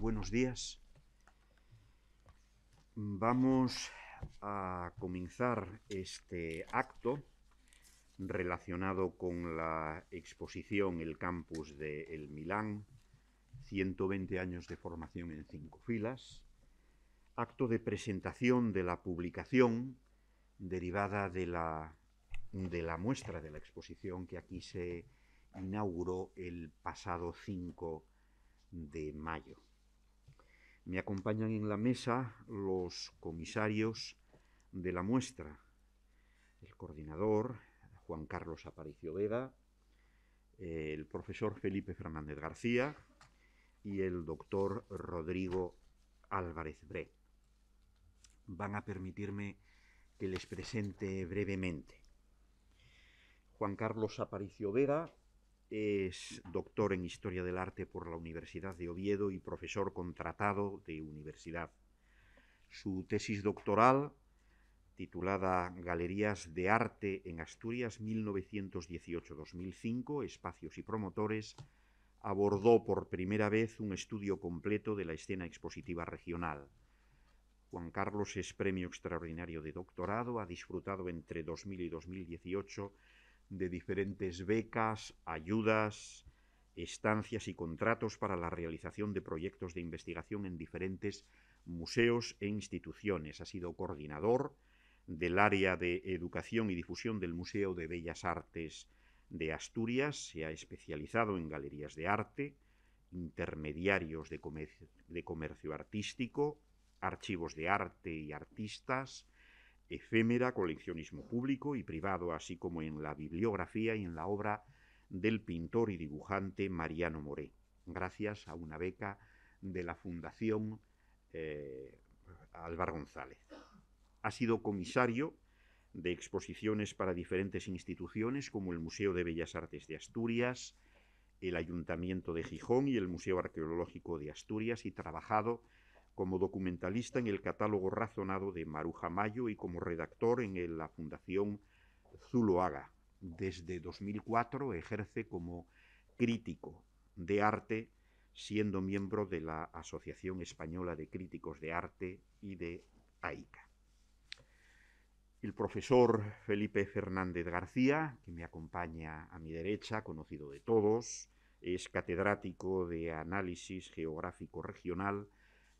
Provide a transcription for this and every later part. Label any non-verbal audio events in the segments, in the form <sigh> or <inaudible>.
buenos días. Vamos a comenzar este acto relacionado con la exposición El Campus de El Milán, 120 años de formación en cinco filas, acto de presentación de la publicación derivada de la, de la muestra de la exposición que aquí se inauguró el pasado 5 de mayo. Me acompañan en la mesa los comisarios de la muestra, el coordinador Juan Carlos Aparicio Vega, eh, el profesor Felipe Fernández García y el doctor Rodrigo Álvarez Bre. Van a permitirme que les presente brevemente. Juan Carlos Aparicio Vega es doctor en Historia del Arte por la Universidad de Oviedo y profesor contratado de universidad. Su tesis doctoral, titulada Galerías de Arte en Asturias 1918-2005, Espacios y Promotores, abordó por primera vez un estudio completo de la escena expositiva regional. Juan Carlos es Premio Extraordinario de Doctorado, ha disfrutado entre 2000 y 2018 de diferentes becas, ayudas, estancias y contratos para la realización de proyectos de investigación en diferentes museos e instituciones. Ha sido coordinador del área de educación y difusión del Museo de Bellas Artes de Asturias. Se ha especializado en galerías de arte, intermediarios de comercio, artístico, archivos de arte y artistas, efémera coleccionismo público y privado, así como en la bibliografía y en la obra del pintor y dibujante Mariano Moré, gracias a una beca de la Fundación eh, Álvaro González. Ha sido comisario de exposiciones para diferentes instituciones como el Museo de Bellas Artes de Asturias, el Ayuntamiento de Gijón y el Museo Arqueológico de Asturias y trabajado como documentalista en el catálogo razonado de Maruja Mayo y como redactor en la Fundación Zuloaga. Desde 2004 ejerce como crítico de arte, siendo miembro de la Asociación Española de Críticos de Arte y de AICA. El profesor Felipe Fernández García, que me acompaña a mi derecha, conocido de todos, es catedrático de Análisis Geográfico Regional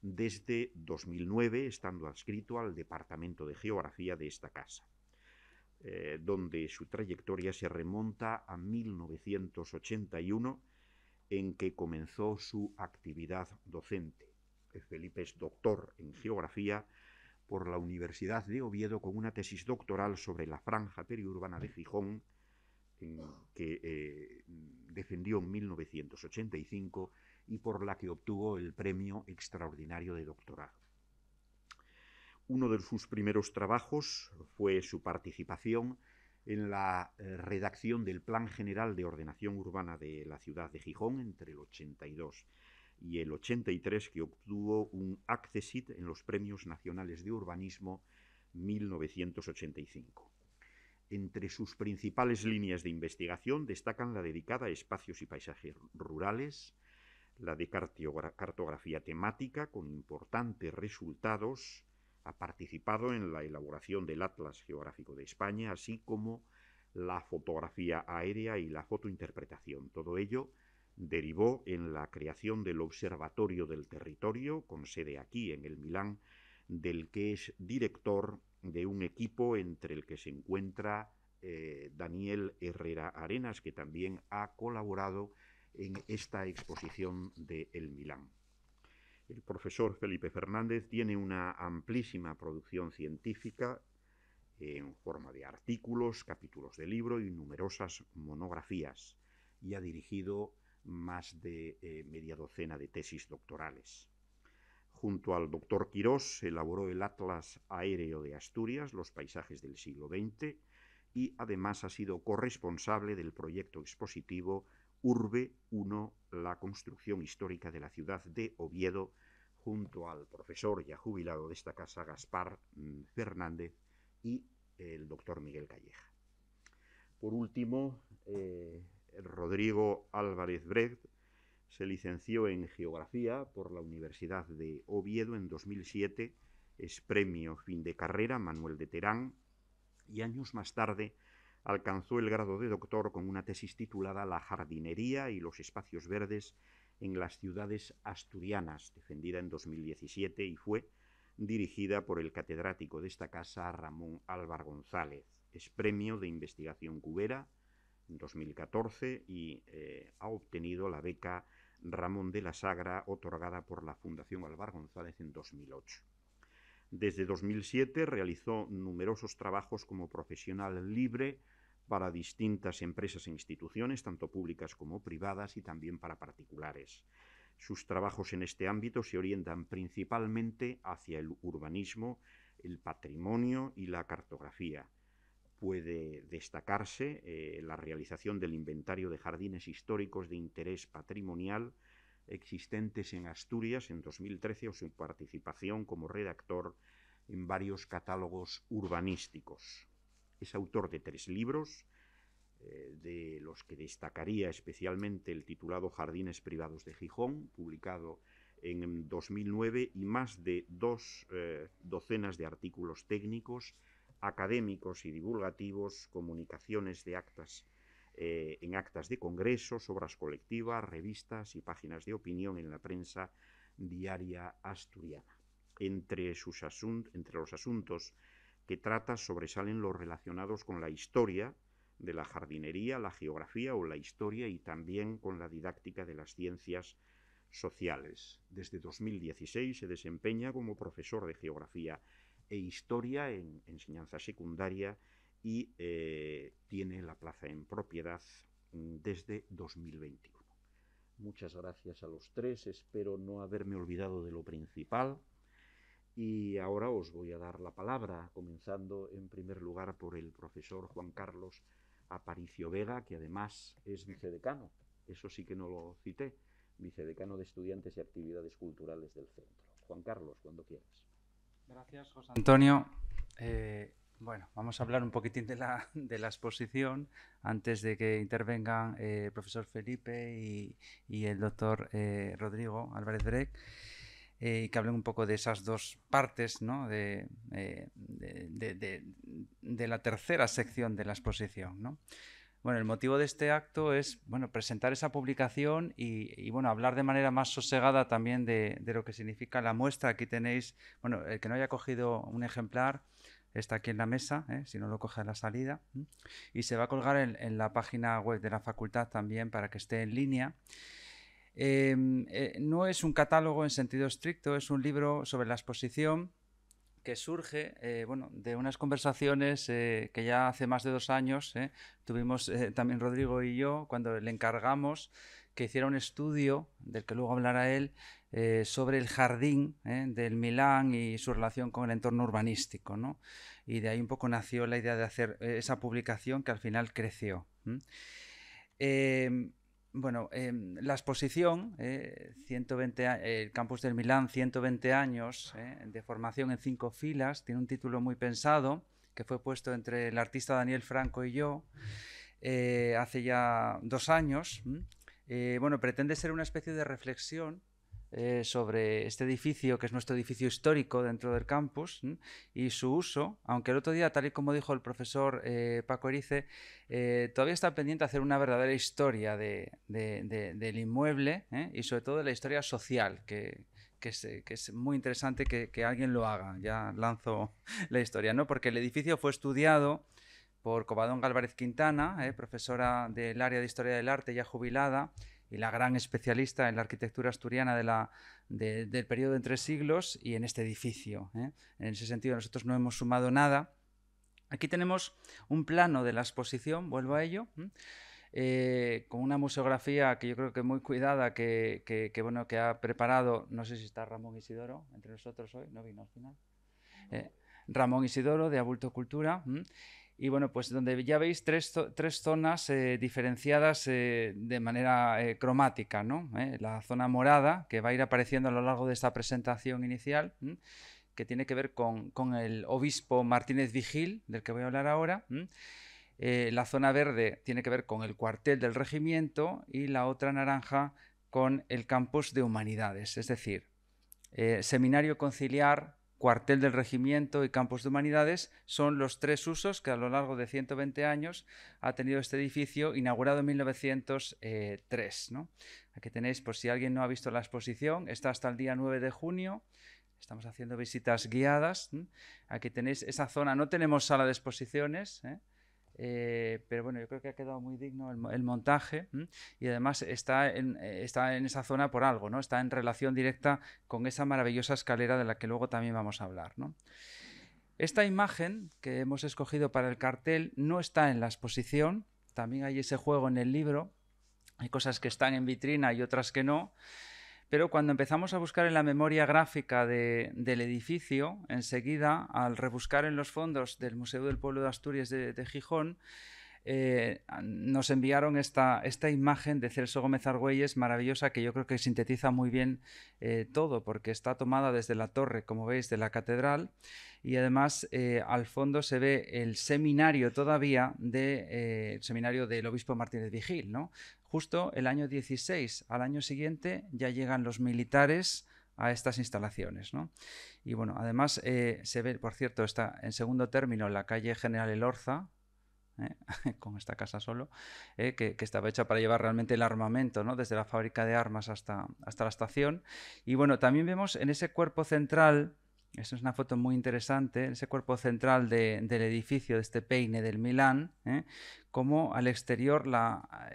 desde 2009, estando adscrito al Departamento de Geografía de esta casa, eh, donde su trayectoria se remonta a 1981, en que comenzó su actividad docente. Felipe es doctor en Geografía por la Universidad de Oviedo con una tesis doctoral sobre la franja periurbana de Gijón, en que eh, defendió en 1985 y por la que obtuvo el premio extraordinario de doctorado. Uno de sus primeros trabajos fue su participación en la eh, redacción del Plan General de Ordenación Urbana de la ciudad de Gijón entre el 82 y el 83, que obtuvo un accessit en los Premios Nacionales de Urbanismo 1985. Entre sus principales líneas de investigación destacan la dedicada a espacios y paisajes rurales, la de cartografía temática, con importantes resultados, ha participado en la elaboración del Atlas Geográfico de España, así como la fotografía aérea y la fotointerpretación. Todo ello derivó en la creación del Observatorio del Territorio, con sede aquí en el Milán, del que es director de un equipo entre el que se encuentra eh, Daniel Herrera Arenas, que también ha colaborado en esta exposición de El Milán. El profesor Felipe Fernández tiene una amplísima producción científica eh, en forma de artículos, capítulos de libro y numerosas monografías, y ha dirigido más de eh, media docena de tesis doctorales. Junto al doctor Quirós elaboró el Atlas Aéreo de Asturias, los paisajes del siglo XX, y además ha sido corresponsable del proyecto expositivo Urbe 1, la construcción histórica de la ciudad de Oviedo, junto al profesor ya jubilado de esta casa, Gaspar mm, Fernández, y el doctor Miguel Calleja. Por último, eh, Rodrigo Álvarez Brecht se licenció en Geografía por la Universidad de Oviedo en 2007, es premio fin de carrera Manuel de Terán, y años más tarde Alcanzó el grado de doctor con una tesis titulada La jardinería y los espacios verdes en las ciudades asturianas, defendida en 2017 y fue dirigida por el catedrático de esta casa Ramón Álvar González. Es premio de investigación cubera en 2014 y eh, ha obtenido la beca Ramón de la Sagra otorgada por la Fundación Álvar González en 2008. Desde 2007 realizó numerosos trabajos como profesional libre para distintas empresas e instituciones, tanto públicas como privadas, y también para particulares. Sus trabajos en este ámbito se orientan principalmente hacia el urbanismo, el patrimonio y la cartografía. Puede destacarse eh, la realización del inventario de jardines históricos de interés patrimonial existentes en Asturias en 2013 o su participación como redactor en varios catálogos urbanísticos. Es autor de tres libros, eh, de los que destacaría especialmente el titulado Jardines Privados de Gijón, publicado en 2009, y más de dos eh, docenas de artículos técnicos, académicos y divulgativos, comunicaciones de actas eh, en actas de congresos, obras colectivas, revistas y páginas de opinión en la prensa diaria asturiana. Entre, sus entre los asuntos que trata sobresalen los relacionados con la historia de la jardinería, la geografía o la historia y también con la didáctica de las ciencias sociales. Desde 2016 se desempeña como profesor de geografía e historia en enseñanza secundaria y eh, tiene la plaza en propiedad mm, desde 2021. Muchas gracias a los tres, espero no haberme olvidado de lo principal. Y ahora os voy a dar la palabra, comenzando en primer lugar por el profesor Juan Carlos Aparicio Vega, que además es vicedecano, eso sí que no lo cité, vicedecano de Estudiantes y Actividades Culturales del Centro. Juan Carlos, cuando quieras. Gracias, José Antonio. Eh, bueno, vamos a hablar un poquitín de la, exposición antes de que intervengan eh, el profesor Felipe y, el doctor eh, Rodrigo Álvarez Breck y eh, que hablen un poco de esas dos partes ¿no? de, eh, de, la tercera sección de la exposición. Bueno, el motivo de este acto es bueno, presentar esa publicación y, bueno, hablar de manera más sosegada también de, de, lo que significa la muestra. Aquí tenéis, bueno, el que no haya cogido un ejemplar está aquí en la mesa, ¿eh? si no lo coge a la salida, y se va a colgar en, en la página web de la facultad también para que esté en línea. Em, eh, no es un catálogo en sentido estricto, es un libro sobre la exposición que surge eh, bueno, de unas conversaciones eh, que ya hace más de dos años tuvimos también Rodrigo y yo cuando le encargamos que hiciera un estudio, del que luego hablará él, sobre el jardín del Milán y su relación con el entorno urbanístico. Y de ahí un poco nació la idea de hacer esa publicación que al final creció. Bueno, em, la exposición, eh, el campus del Milán, 120 años eh, de formación en cinco filas, tiene un título muy pensado que fue puesto entre el artista Daniel Franco y yo eh, hace ya dos años. bueno, pretende ser una especie de reflexión eh, sobre este edificio, que es nuestro edificio histórico dentro del campus, y su uso, aunque el otro día, tal y como dijo el profesor eh, Paco Erice, eh, todavía está pendiente hacer una verdadera historia del inmueble y sobre todo de la historia social, que, que, es, muy interesante que, alguien lo haga. Ya lanzo la historia, ¿no? Porque el edificio fue estudiado por Cobadón Álvarez Quintana, profesora del área de Historia del Arte ya jubilada, y la gran especialista en la arquitectura asturiana de la, de, del periodo entre siglos y en este edificio. ¿eh? En ese sentido, nosotros no hemos sumado nada. Aquí tenemos un plano de la exposición, vuelvo a ello. Eh, con una museografía que yo creo que muy cuidada, que, que, bueno, que ha preparado, no sé si está Ramón Isidoro entre nosotros hoy, no vino al final. Eh, Ramón Isidoro de Abulto Cultura. Y bueno, pues donde ya veis tres, zonas eh, diferenciadas eh, de manera eh, cromática, ¿no? La zona morada, que va a ir apareciendo a lo largo de esta presentación inicial, que tiene que ver con, con, el obispo Martínez Vigil, del que voy a hablar ahora. la zona verde tiene que ver con el cuartel del regimiento y la otra naranja con el campus de humanidades, es decir, seminario conciliar, cuartel del regimiento y campos de humanidades son los tres usos que a lo largo de 120 años ha tenido este edificio, inaugurado en 1903. Aquí tenéis, por si alguien no ha visto la exposición, está hasta el día 9 de junio. Estamos haciendo visitas guiadas. Aquí tenéis esa zona. No tenemos sala de exposiciones. ¿eh? Eh, pero bueno, yo creo que ha quedado muy digno el, montaje y además está en, eh, está en esa zona por algo, ¿no? Está en relación directa con esa maravillosa escalera de la que luego también vamos a hablar, ¿no? Esta imagen que hemos escogido para el cartel no está en la exposición, también hay ese juego en el libro, hay cosas que están en vitrina y otras que no, pero cuando empezamos a buscar en la memoria gráfica del edificio, enseguida, al rebuscar en los fondos del Museo del Pueblo de Asturias de, Gijón, eh, nos enviaron esta, imagen de Celso Gómez Argüelles maravillosa que yo creo que sintetiza muy bien eh, todo porque está tomada desde la torre, como veis, de la catedral y además eh, al fondo se ve el seminario todavía de, seminario del obispo Martínez Vigil, ¿no? Justo el año 16, al año siguiente, ya llegan los militares a estas instalaciones. ¿no? Y bueno, además eh, se ve, por cierto, está en segundo término la calle General Elorza, ¿eh? <laughs> con esta casa solo, ¿eh? que, estaba hecha para llevar realmente el armamento, ¿no? desde la fábrica de armas hasta, hasta la estación. Y bueno, también vemos en ese cuerpo central esa es una foto muy interesante, ese cuerpo central del edificio, de este peine del Milán, ¿eh? como al exterior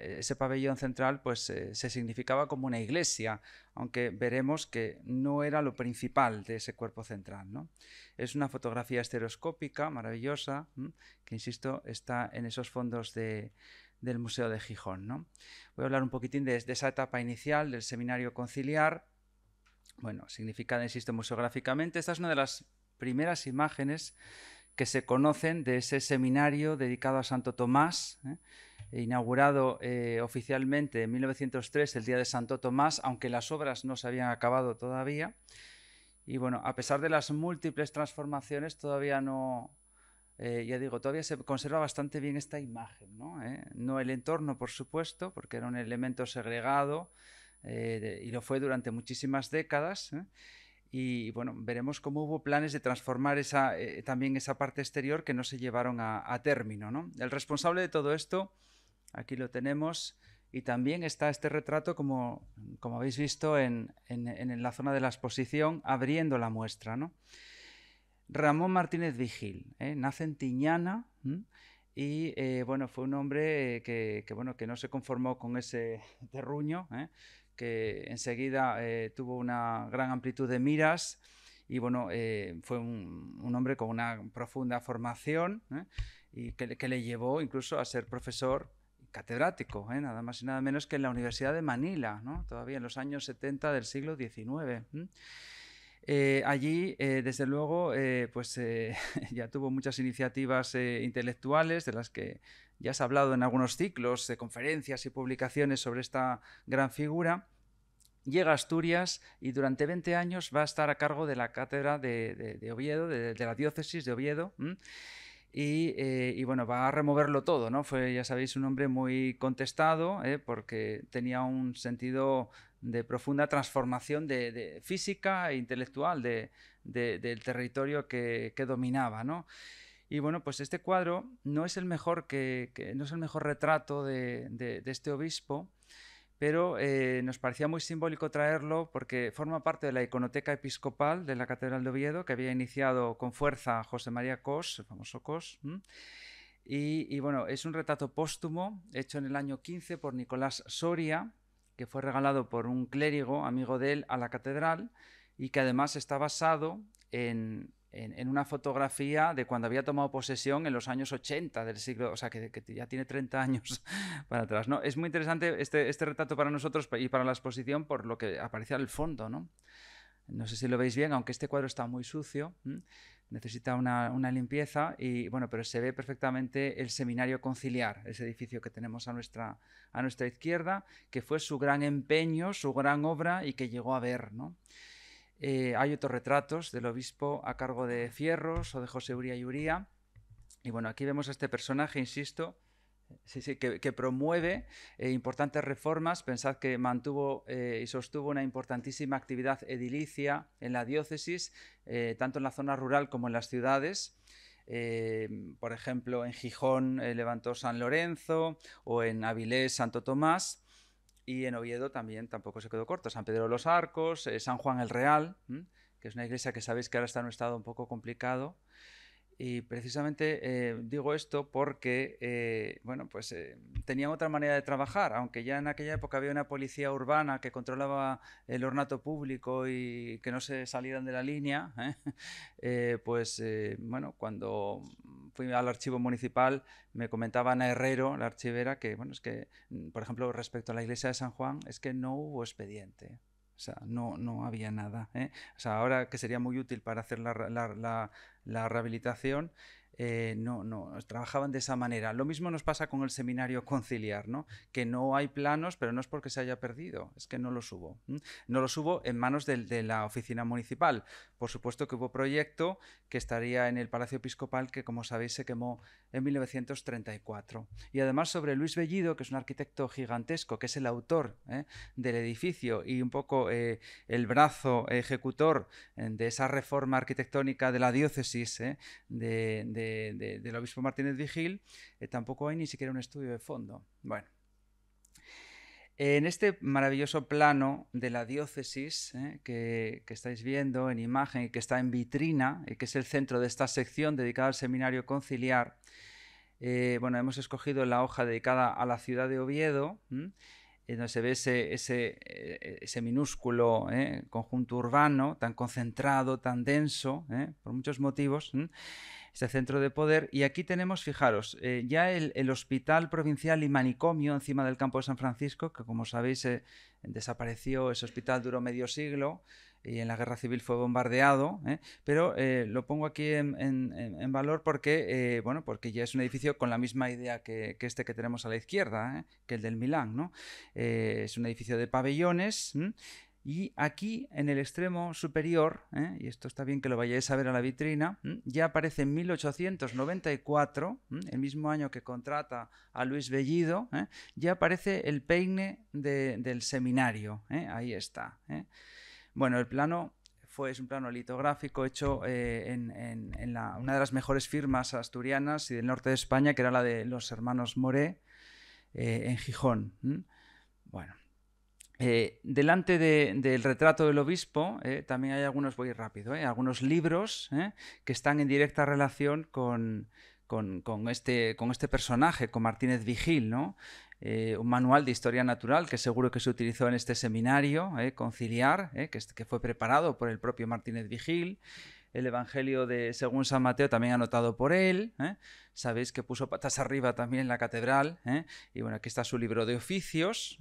ese pabellón central pues, eh, se significaba como una iglesia, aunque veremos que no era lo principal de ese cuerpo central. ¿no? Es una fotografía estereoscópica maravillosa, que insisto, está en esos fondos del Museo de Gijón. ¿no? Voy a hablar un poquitín de esa etapa inicial del seminario conciliar, bueno, significa, insisto, museográficamente, esta es una de las primeras imágenes que se conocen de ese seminario dedicado a Santo Tomás, ¿eh? inaugurado eh, oficialmente en 1903, el día de Santo Tomás, aunque las obras no se habían acabado todavía. Y bueno, a pesar de las múltiples transformaciones, todavía no, eh, ya digo, todavía se conserva bastante bien esta imagen, ¿no? No el entorno, por supuesto, porque era un elemento segregado eh, y lo fue durante muchísimas décadas. ¿eh? Y bueno, veremos cómo hubo planes de transformar esa, eh, también esa parte exterior que no se llevaron a, término. ¿no? El responsable de todo esto, aquí lo tenemos, y también está este retrato, como, como habéis visto, en, en, la zona de la exposición, abriendo la muestra. ¿no? Ramón Martínez Vigil, ¿eh? nace en Tiñana y bueno, fue un hombre que, bueno, que no se conformó con ese <laughs> terruño, ¿eh? que enseguida eh, tuvo una gran amplitud de miras y bueno, eh, fue un, hombre con una profunda formación ¿eh? y que, le llevó incluso a ser profesor catedrático, nada más y nada menos que en la Universidad de Manila, todavía en los años 70 del siglo XIX. allí, desde luego, pues <laughs> ya tuvo muchas iniciativas intelectuales de las que ya has hablado en algunos ciclos de conferencias y publicaciones sobre esta gran figura. Llega a Asturias y durante 20 años va a estar a cargo de la cátedra de, Oviedo, de, la diócesis de Oviedo. Eh, y, bueno, va a removerlo todo, ¿no? Fue, ya sabéis, un hombre muy contestado ¿eh? porque tenía un sentido de profunda transformación de, física e intelectual del territorio que, que dominaba, ¿no? Y bueno, pues este cuadro no es el mejor, que, no es el mejor retrato de, este obispo, pero eh, nos parecía muy simbólico traerlo porque forma parte de la iconoteca episcopal de la Catedral de Oviedo, que había iniciado con fuerza José María Cos, el famoso Cos. Y, y, bueno, es un retrato póstumo hecho en el año 15 por Nicolás Soria, que fue regalado por un clérigo amigo de él a la catedral y que además está basado en, en, una fotografía de cuando había tomado posesión en los años 80 del siglo, o sea, que, ya tiene 30 años <laughs> para atrás. ¿no? Es muy interesante este, este retrato para nosotros y para la exposición por lo que aparece al fondo. ¿no? no sé si lo veis bien, aunque este cuadro está muy sucio, necesita una, una, limpieza, y bueno, pero se ve perfectamente el seminario conciliar, ese edificio que tenemos a nuestra, a nuestra izquierda, que fue su gran empeño, su gran obra y que llegó a ver. ¿no? Eh, hay otros retratos del obispo a cargo de Fierros o de José Uría y Uría. Y bueno, aquí vemos a este personaje, insisto, que, promueve eh, importantes reformas. Pensad que mantuvo eh, y sostuvo una importantísima actividad edilicia en la diócesis, tanto en la zona rural como en las ciudades. por ejemplo, en Gijón levantó San Lorenzo o en Avilés Santo Tomás. Y en Oviedo también tampoco se quedó corto. San Pedro de los Arcos, eh, San Juan el Real, que es una iglesia que sabéis que ahora está en un estado un poco complicado. Y precisamente eh, digo esto porque, eh, bueno, pues eh, tenían otra manera de trabajar, aunque ya en aquella época había una policía urbana que controlaba el ornato público y que no se salieran de la línea, <laughs> pues, bueno, cuando fui al archivo municipal me comentaba Ana Herrero, la archivera, que, bueno, es que, mm, por ejemplo, respecto a la iglesia de San Juan, es que no hubo expediente. O sea, no, no había nada. O sea, ahora que sería muy útil para hacer la, la, la la rehabilitación eh, no, no, trabajaban de esa manera. Lo mismo nos pasa con el seminario conciliar, ¿no? Que no hay planos, pero no es porque se haya perdido, es que no los hubo. No los hubo en manos de, la oficina municipal. Por supuesto que hubo proyecto que estaría en el Palacio Episcopal, que como sabéis se quemó en 1934. Y además sobre Luis Bellido, que es un arquitecto gigantesco, que es el autor ¿eh? del edificio y un poco eh, el brazo ejecutor de esa reforma arquitectónica de la diócesis de del obispo Martínez Vigil, eh, tampoco hay ni siquiera un estudio de fondo. Bueno. En este maravilloso plano de la diócesis eh, que, estáis viendo en imagen y que está en vitrina, y eh, que es el centro de esta sección dedicada al seminario conciliar, bueno, hemos escogido la hoja dedicada a la ciudad de Oviedo, donde eh, se ve ese, eh, minúsculo eh, conjunto urbano tan concentrado, tan denso, por muchos motivos, ese este centro de poder. Y aquí tenemos, fijaros, ya el, el, hospital provincial y manicomio encima del campo de San Francisco, que como sabéis desapareció, ese hospital duró medio siglo, y en la guerra civil fue bombardeado, ¿eh? pero eh, lo pongo aquí en, valor porque, eh, bueno, porque ya es un edificio con la misma idea que, este que tenemos a la izquierda, que el del Milán. ¿no? es un edificio de pabellones. Y aquí en el extremo superior, y esto está bien que lo vayáis a ver a la vitrina, ya aparece en 1894, el mismo año que contrata a Luis Bellido, ya aparece el peine del seminario. Ahí está. Bueno, el plano fue, es un plano litográfico hecho eh, en, una de las mejores firmas asturianas y del norte de España, que era la de los hermanos Moré, eh, en Gijón. Bueno, eh, delante del retrato del obispo, también hay algunos, voy rápido, algunos libros que están en directa relación con, con, este, con este personaje, con Martínez Vigil, eh, un manual de historia natural que seguro que se utilizó en este seminario, ¿eh? Conciliar, ¿eh? que, fue preparado por el propio Martínez Vigil el Evangelio de según San Mateo, también anotado por él. ¿eh? Sabéis que puso patas arriba también la catedral. ¿eh? Y bueno, aquí está su libro de oficios.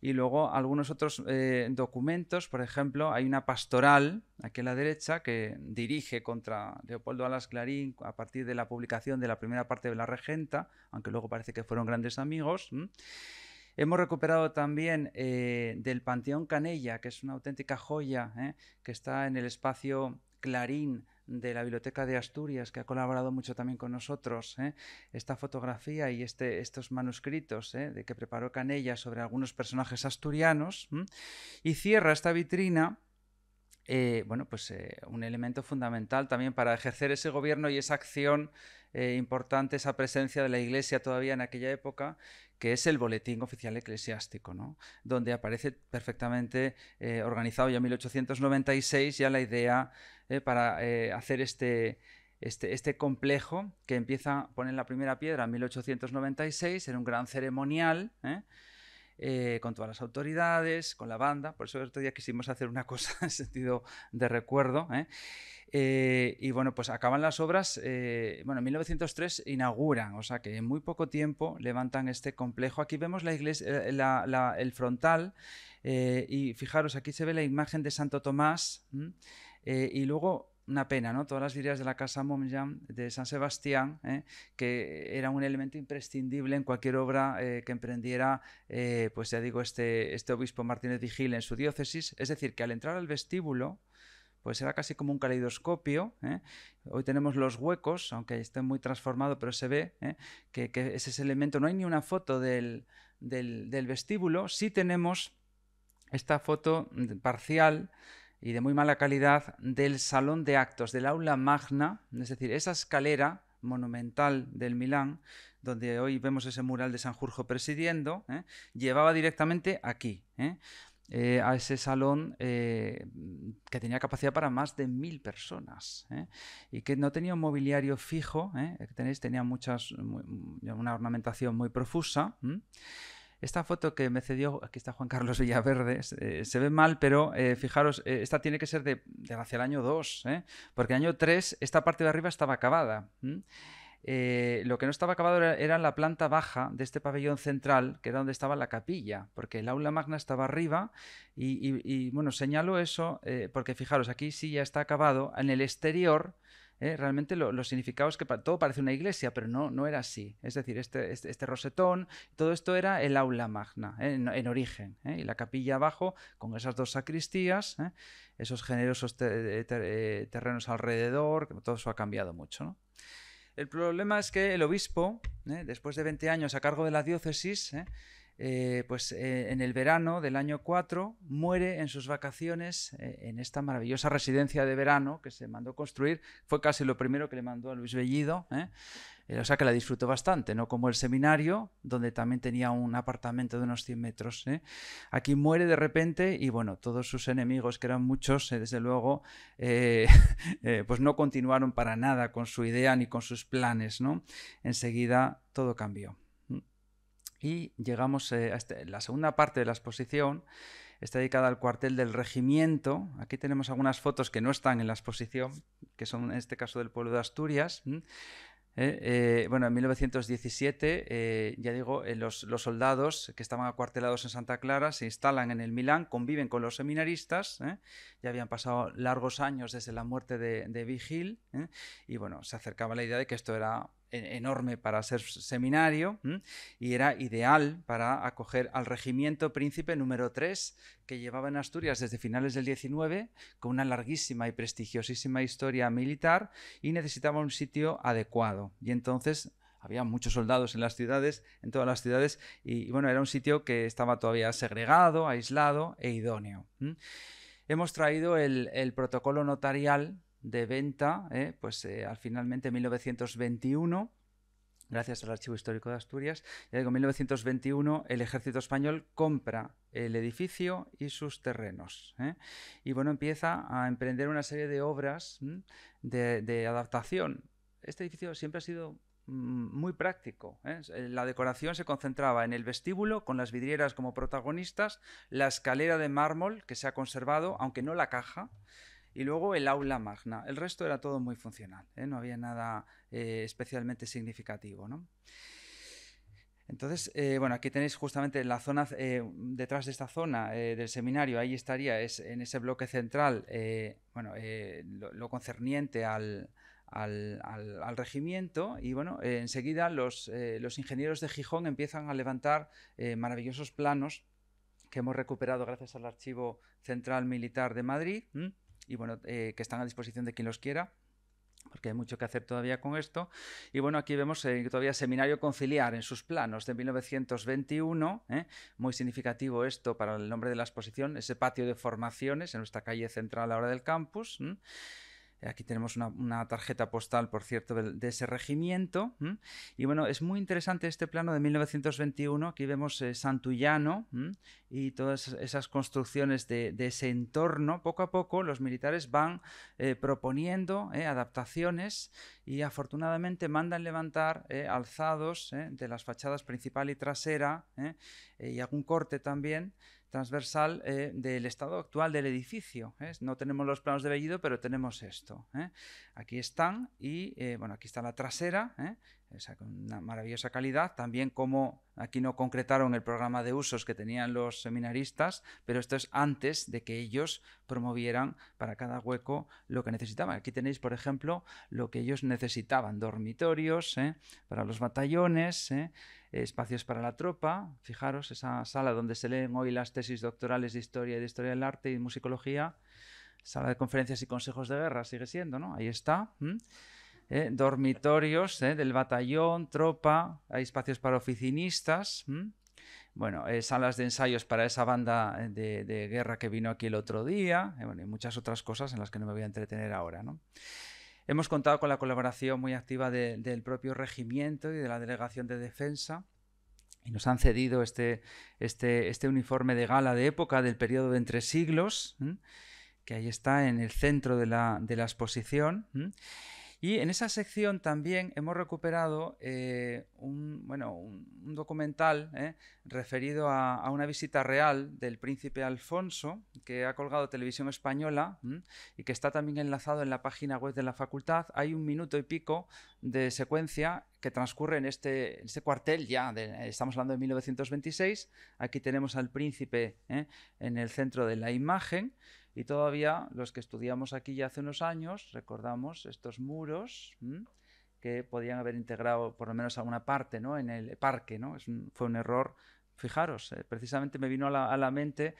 Y luego algunos otros eh, documentos. Por ejemplo, hay una pastoral, aquí a la derecha, que dirige contra Leopoldo Alas Clarín a partir de la publicación de la primera parte de La Regenta, aunque luego parece que fueron grandes amigos. Hemos recuperado también del Panteón Canella, que es una auténtica joya, que está en el espacio Clarín de la Biblioteca de Asturias, que ha colaborado mucho también con nosotros, ¿eh? esta fotografía y este, estos manuscritos ¿eh? de que preparó Canella sobre algunos personajes asturianos, y cierra esta vitrina. Eh, bueno, pues un elemento fundamental también para ejercer ese gobierno y esa acción importante, esa presencia de la Iglesia todavía en aquella época, que es el boletín oficial eclesiástico, donde aparece perfectamente organizado ya en 1896 ya la idea eh, para eh, hacer este, este, este, complejo que empieza ponen la primera piedra en 1896 en un gran ceremonial. ¿eh? con todas las autoridades, con la banda, por eso el otro día quisimos hacer una cosa <laughs> en sentido de recuerdo. y bueno, pues acaban las obras, bueno, en 1903 inauguran, o sea que en muy poco tiempo levantan este complejo. Aquí vemos la iglesia, el frontal, y fijaros, aquí se ve la imagen de Santo Tomás eh, y luego una pena, ¿no? Todas las vidrieras de la casa Momjam de San Sebastián, ¿eh? que era un elemento imprescindible en cualquier obra eh, que emprendiera, pues ya digo, este, este obispo Martínez Vigil en su diócesis. Es decir, que al entrar al vestíbulo, pues era casi como un caleidoscopio. Hoy tenemos los huecos, aunque estén muy transformado pero se ve que, es ese elemento. No hay ni una foto del, del vestíbulo, sí tenemos esta foto parcial y de muy mala calidad del salón de actos, del aula magna, es decir, esa escalera monumental del Milán, donde hoy vemos ese mural de San Sanjurjo presidiendo, ¿eh? llevaba directamente aquí, ¿eh? Eh, a ese salón que tenía capacidad para más de mil personas y que no tenía un mobiliario fijo, que tenéis, tenía muchas, una ornamentación muy profusa. Esta foto que me cedió, aquí está Juan Carlos <laughs> Villaverde, eh, se ve mal, pero eh, fijaros, eh, esta tiene que ser de, hacia el año 2, porque el año 3 esta parte de arriba estaba acabada. lo que no estaba acabado era, la planta baja de este pabellón central, que era donde estaba la capilla, porque el aula magna estaba arriba. Y, bueno, señalo eso porque fijaros, aquí sí ya está acabado. En el exterior ¿eh? Realmente lo, los significados que todo parece una iglesia, pero no, no era así. Es decir, este, este, este rosetón, todo esto era el aula magna ¿eh? en, origen. ¿eh? Y la capilla abajo, con esas dos sacristías, esos generosos terrenos alrededor, todo eso ha cambiado mucho. El problema es que el obispo, después de 20 años a cargo de la diócesis, eh, pues eh, en el verano del año 4 muere en sus vacaciones eh, en esta maravillosa residencia de verano que se mandó construir. Fue casi lo primero que le mandó a Luis Bellido. o sea que la disfrutó bastante, no como el seminario, donde también tenía un apartamento de unos 100 metros. Aquí muere de repente y bueno, todos sus enemigos, que eran muchos, desde luego, <laughs> pues no continuaron para nada con su idea ni con sus planes. ¿no? Enseguida todo cambió. Y llegamos eh, a este, la segunda parte de la exposición. Está dedicada al cuartel del regimiento. Aquí tenemos algunas fotos que no están en la exposición, que son en este caso del pueblo de Asturias. Eh, eh, bueno, en 1917, ya digo, los, soldados que estaban acuartelados en Santa Clara se instalan en el Milán, conviven con los seminaristas, ya habían pasado largos años desde la muerte de, de Vigil, y bueno, se acercaba la idea de que esto era e-, enorme para ser seminario y era ideal para acoger al regimiento príncipe número 3 que llevaba en Asturias desde finales del 19 con una larguísima y prestigiosísima historia militar y necesitaba un sitio adecuado. Y entonces había muchos soldados en las ciudades, en todas las ciudades, y, bueno, era un sitio que estaba todavía segregado, aislado e idóneo. Hemos traído el, el protocolo notarial de venta, ¿eh? pues eh, al finalmente 1921, gracias al Archivo Histórico de Asturias, ya 1921 el ejército español compra el edificio y sus terrenos. ¿eh? Y bueno, empieza a emprender una serie de obras de, adaptación. Este edificio siempre ha sido mm, muy práctico. La decoración se concentraba en el vestíbulo, con las vidrieras como protagonistas, la escalera de mármol que se ha conservado, aunque no la caja, y luego el aula magna. El resto era todo muy funcional, ¿eh? no había nada eh, especialmente significativo. ¿no? Entonces, eh, bueno, aquí tenéis justamente la zona, detrás de esta zona del seminario, ahí estaría es, en ese bloque central, bueno, lo, concerniente al, regimiento y bueno, enseguida los, ingenieros de Gijón empiezan a levantar maravillosos planos que hemos recuperado gracias al Archivo Central Militar de Madrid y bueno, eh, que están a disposición de quien los quiera porque hay mucho que hacer todavía con esto. Y bueno, aquí vemos eh, todavía Seminario Conciliar en sus planos de 1921, ¿eh? muy significativo esto para el nombre de la exposición, ese patio de formaciones en nuestra calle central ahora del campus. Aquí tenemos una, tarjeta postal, por cierto, de, ese regimiento. Y bueno, es muy interesante este plano de 1921. Aquí vemos eh, Santullano y todas esas construcciones de, ese entorno. Poco a poco los militares van eh, proponiendo eh, adaptaciones y afortunadamente mandan levantar alzados de las fachadas principal y trasera y algún corte también transversal eh, del estado actual del edificio. ¿eh? No tenemos los planos de Bellido, pero tenemos esto. ¿eh? Aquí están y, bueno, aquí está la trasera esa, una maravillosa calidad. También como aquí no concretaron el programa de usos que tenían los seminaristas, pero esto es antes de que ellos promovieran para cada hueco lo que necesitaban. Aquí tenéis, por ejemplo, lo que ellos necesitaban, dormitorios ¿eh? para los batallones, ¿eh? espacios para la tropa, fijaros, esa sala donde se leen hoy las tesis doctorales de historia y de historia del arte y musicología, sala de conferencias y consejos de guerra sigue siendo, ¿no? Ahí está. ¿eh? dormitorios ¿eh? del batallón, tropa, hay espacios para oficinistas, bueno, eh, salas de ensayos para esa banda de, guerra que vino aquí el otro día, y muchas otras cosas en las que no me voy a entretener ahora. Hemos contado con la colaboración muy activa del propio regimiento y de la delegación de defensa y nos han cedido este, este, este, uniforme de gala de época del periodo de entre siglos, que ahí está en el centro de la, exposición. Y en esa sección también hemos recuperado eh, un, bueno, un, documental eh, referido a, una visita real del príncipe Alfonso que ha colgado Televisión Española y que está también enlazado en la página web de la facultad. Hay un minuto y pico de secuencia que transcurre en este, en este cuartel ya, estamos hablando de 1926, aquí tenemos al príncipe eh, en el centro de la imagen y todavía los que estudiamos aquí ya hace unos años recordamos estos muros que podían haber integrado por lo menos alguna parte ¿no? en el parque. ¿no? fue un error. Fijaros, eh, precisamente me vino a la mente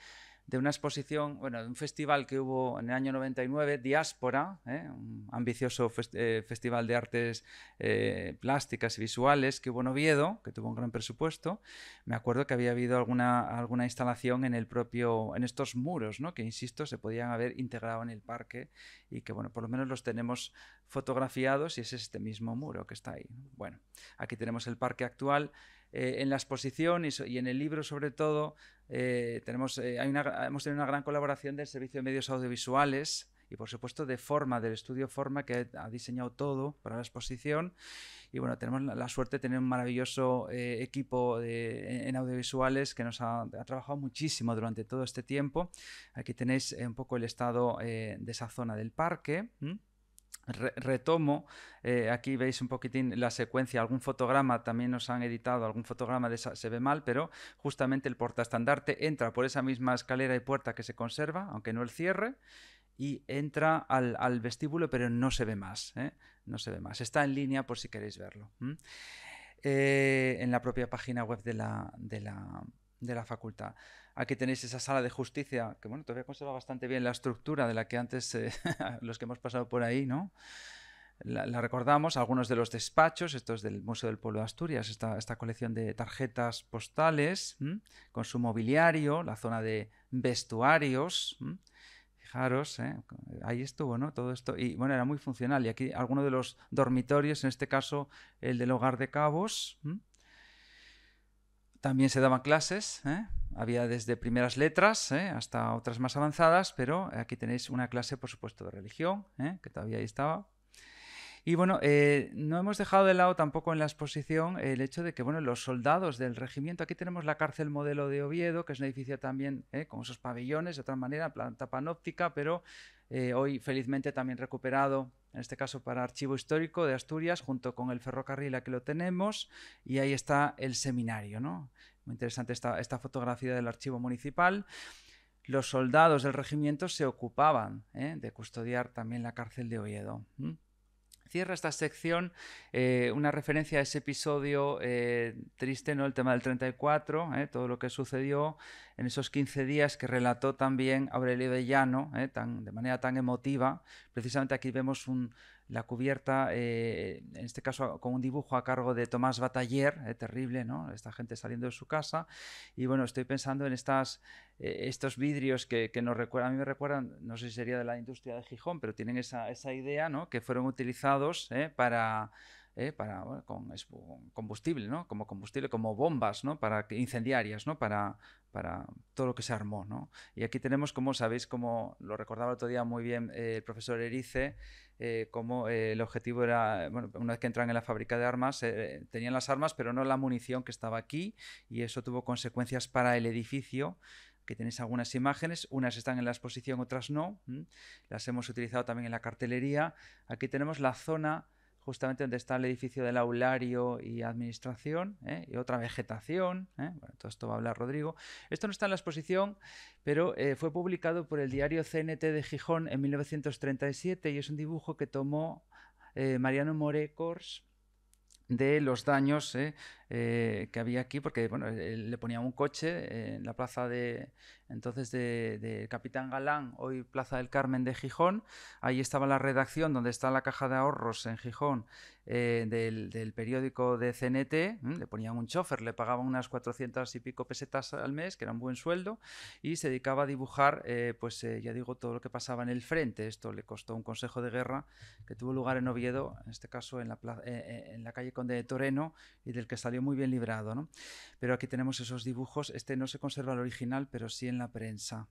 de una exposición, bueno, de un festival que hubo en el año 99, Diáspora, ¿eh? un ambicioso eh, festival de artes eh, plásticas y visuales que hubo en Oviedo, que tuvo un gran presupuesto. Me acuerdo que había habido alguna, alguna instalación en el propio, en estos muros, ¿no? que insisto, se podían haber integrado en el parque y que, bueno, por lo menos los tenemos fotografiados y es este mismo muro que está ahí. Bueno, aquí tenemos el parque actual eh, en la exposición y, en el libro sobre todo eh, tenemos, eh, hemos tenido una gran colaboración del Servicio de Medios Audiovisuales y por supuesto de Forma, del estudio Forma que ha diseñado todo para la exposición y bueno, tenemos la, suerte de tener un maravilloso equipo en, audiovisuales que nos ha, trabajado muchísimo durante todo este tiempo. Aquí tenéis un poco el estado de esa zona del parque retomo, eh, aquí veis un poquitín la secuencia, algún fotograma también nos han editado, algún fotograma de esa se ve mal, pero justamente el portaestandarte entra por esa misma escalera y puerta que se conserva, aunque no el cierre, y entra al, vestíbulo, pero no se ve más, ¿eh? no se ve más. Está en línea por si queréis verlo. Eh, en la propia página web de la, de la de la facultad. Aquí tenéis esa sala de justicia, que bueno, todavía conserva bastante bien la estructura de la que antes eh, <laughs> los que hemos pasado por ahí, ¿no? La, recordamos, algunos de los despachos, esto es del Museo del Pueblo de Asturias, esta, esta colección de tarjetas postales con su mobiliario, la zona de vestuarios. Fijaros, ¿eh? ahí estuvo, ¿no? Todo esto. Y bueno, era muy funcional. Y aquí algunos de los dormitorios, en este caso el del Hogar de Cabos, también se daban clases, ¿eh? había desde primeras letras ¿eh? hasta otras más avanzadas, pero aquí tenéis una clase, por supuesto, de religión, ¿eh? que todavía ahí estaba, y bueno, eh, no hemos dejado de lado tampoco en la exposición el hecho de que bueno, los soldados del regimiento, aquí tenemos la cárcel modelo de Oviedo, que es un edificio también eh, con esos pabellones, de otra manera, planta panóptica, pero eh, hoy felizmente también recuperado, en este caso para Archivo Histórico de Asturias, junto con el ferrocarril, aquí lo tenemos, y ahí está el seminario, ¿no? Muy interesante esta, fotografía del archivo municipal los soldados del regimiento se ocupaban de custodiar también la cárcel de Oviedo cierra esta sección eh, una referencia a ese episodio eh, triste, ¿no? El tema del 34, ¿eh? todo lo que sucedió en esos 15 días que relató también Aurelio de tan, de manera tan emotiva. Precisamente aquí vemos un la cubierta, eh, en este caso con un dibujo a cargo de Tomás Bataller, eh, terrible, ¿no? Esta gente saliendo de su casa. Y bueno, estoy pensando en estas, eh, estos vidrios que, que nos recuerdan, a mí me recuerdan, no sé si sería de la industria de Gijón, pero tienen esa, esa idea, ¿no? Que fueron utilizados para ¿eh? para, con, combustible, ¿no? Como combustible, como bombas, ¿no? Para incendiarias, ¿no? Para, para todo lo que se armó, Y aquí tenemos, como sabéis, como lo recordaba el otro día muy bien eh, el profesor Erice, eh, como el objetivo era, una vez que entran en la fábrica de armas, tenían las armas, pero no la munición que estaba aquí, y eso tuvo consecuencias para el edificio que tenéis algunas imágenes, unas están en la exposición, otras no, las hemos utilizado también en la cartelería. Aquí tenemos la zona justamente donde está el edificio del aulario y administración, ¿eh? y otra vegetación, ¿eh? bueno, todo esto va a hablar Rodrigo. Esto no está en la exposición, pero eh, fue publicado por el diario CNT de Gijón en 1937 y es un dibujo que tomó Mariano Morecors de los daños eh, que había aquí, porque bueno, le ponía un coche en la plaza de entonces de, Capitán Galán, hoy Plaza del Carmen de Gijón. Ahí estaba la redacción donde está la caja de ahorros en Gijón eh, del, periódico de CNT. Le ponían un chofer, le pagaban unas 400 y pico pesetas al mes, que era un buen sueldo, y se dedicaba a dibujar, eh, pues ya digo, todo lo que pasaba en el frente. Esto le costó un consejo de guerra que tuvo lugar en Oviedo, en este caso en la, en la calle Conde de Toreno, y del que salió muy bien librado, Pero aquí tenemos esos dibujos. Este no se conserva el original, pero sí en la prensa.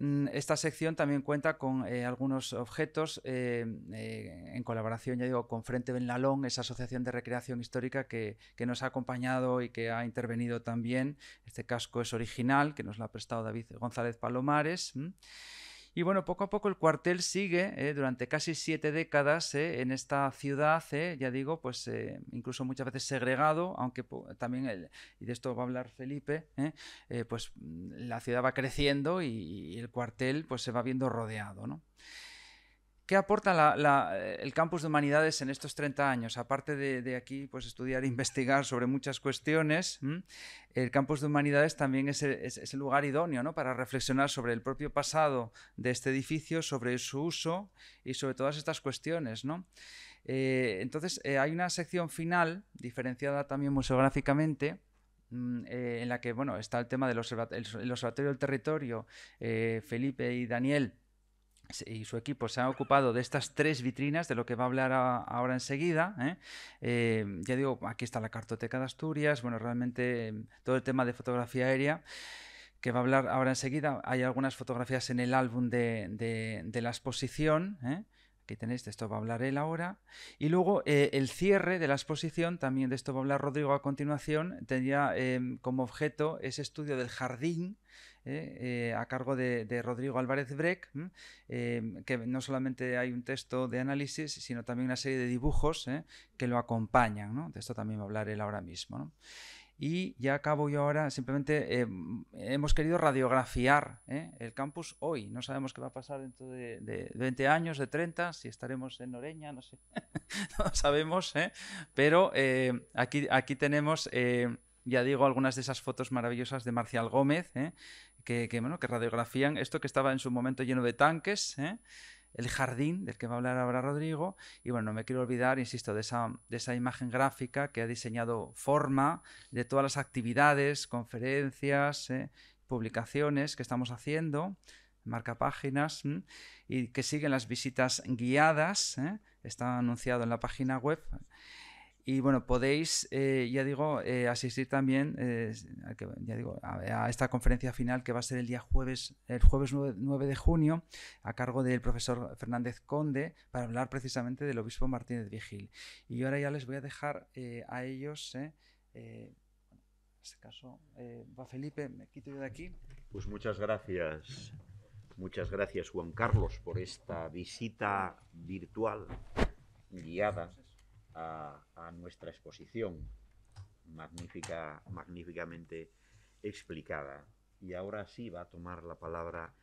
Mm, esta sección también cuenta con eh, algunos objetos eh, eh, en colaboración, ya digo, con Frente lalón esa asociación de recreación histórica que, nos ha acompañado y que ha intervenido también. Este casco es original, que nos lo ha prestado David González Palomares. Y bueno, poco a poco el cuartel sigue eh, durante casi siete décadas eh, en esta ciudad, eh, ya digo, pues incluso muchas veces segregado, aunque también, y de esto va a hablar Felipe, pues mm, la ciudad va creciendo y, y el cuartel pues se va viendo rodeado, ¿no? ¿Qué aporta el campus de humanidades en estos 30 años? Aparte de, aquí pues, estudiar e investigar sobre muchas cuestiones, el campus de humanidades también es el, lugar idóneo para reflexionar sobre el propio pasado de este edificio, sobre su uso y sobre todas estas cuestiones. Eh, entonces, eh, hay una sección final, diferenciada también museográficamente, eh, en la que bueno, está el tema del observatorio, el, observatorio del territorio, Felipe y Daniel y su equipo se ha ocupado de estas tres vitrinas, de lo que va a hablar ahora enseguida. ¿eh? Eh, ya digo, aquí está la cartoteca de Asturias, bueno, realmente em, todo el tema de fotografía aérea que va a hablar ahora enseguida. Hay algunas fotografías en el álbum de, la exposición. ¿eh? Aquí tenéis, de esto va a hablar él ahora. Y luego eh, el cierre de la exposición, también de esto va a hablar Rodrigo a continuación, tenía em, como objeto ese estudio del jardín eh, eh, a cargo de, Rodrigo Álvarez Breck, eh, que no solamente hay un texto de análisis, sino también una serie de dibujos que lo acompañan. De esto también va a ahora mismo. Y ya acabo yo ahora, simplemente hemos querido radiografiar el campus hoy. No sabemos qué va a pasar dentro de, 20 años, de 30, si estaremos en Noreña, no sé, <laughs> no sabemos, pero aquí, aquí tenemos ya digo, algunas de esas fotos maravillosas de Marcial Gómez, que, que, bueno, que radiografían esto que estaba en su momento lleno de tanques, ¿eh? el jardín del que va a hablar ahora Rodrigo. Y bueno, no me quiero olvidar, insisto, de esa, imagen gráfica que ha diseñado forma de todas las actividades, conferencias, ¿eh? publicaciones que estamos haciendo marca páginas y que siguen las visitas guiadas, ¿eh? está anunciado en la página web y bueno, podéis, eh, ya digo, eh, asistir también eh, a, digo, a, esta conferencia final que va a ser el día jueves, el jueves 9, de junio, a cargo del profesor Fernández Conde, para hablar precisamente del obispo Martínez Vigil. Y ahora ya les voy a dejar a ellos, en este caso va Felipe, me quito yo de aquí. Pues muchas gracias, muchas gracias Juan Carlos por esta visita virtual guiada a, nuestra exposición, magnífica, magníficamente explicada. Y ahora sí va a tomar la palabra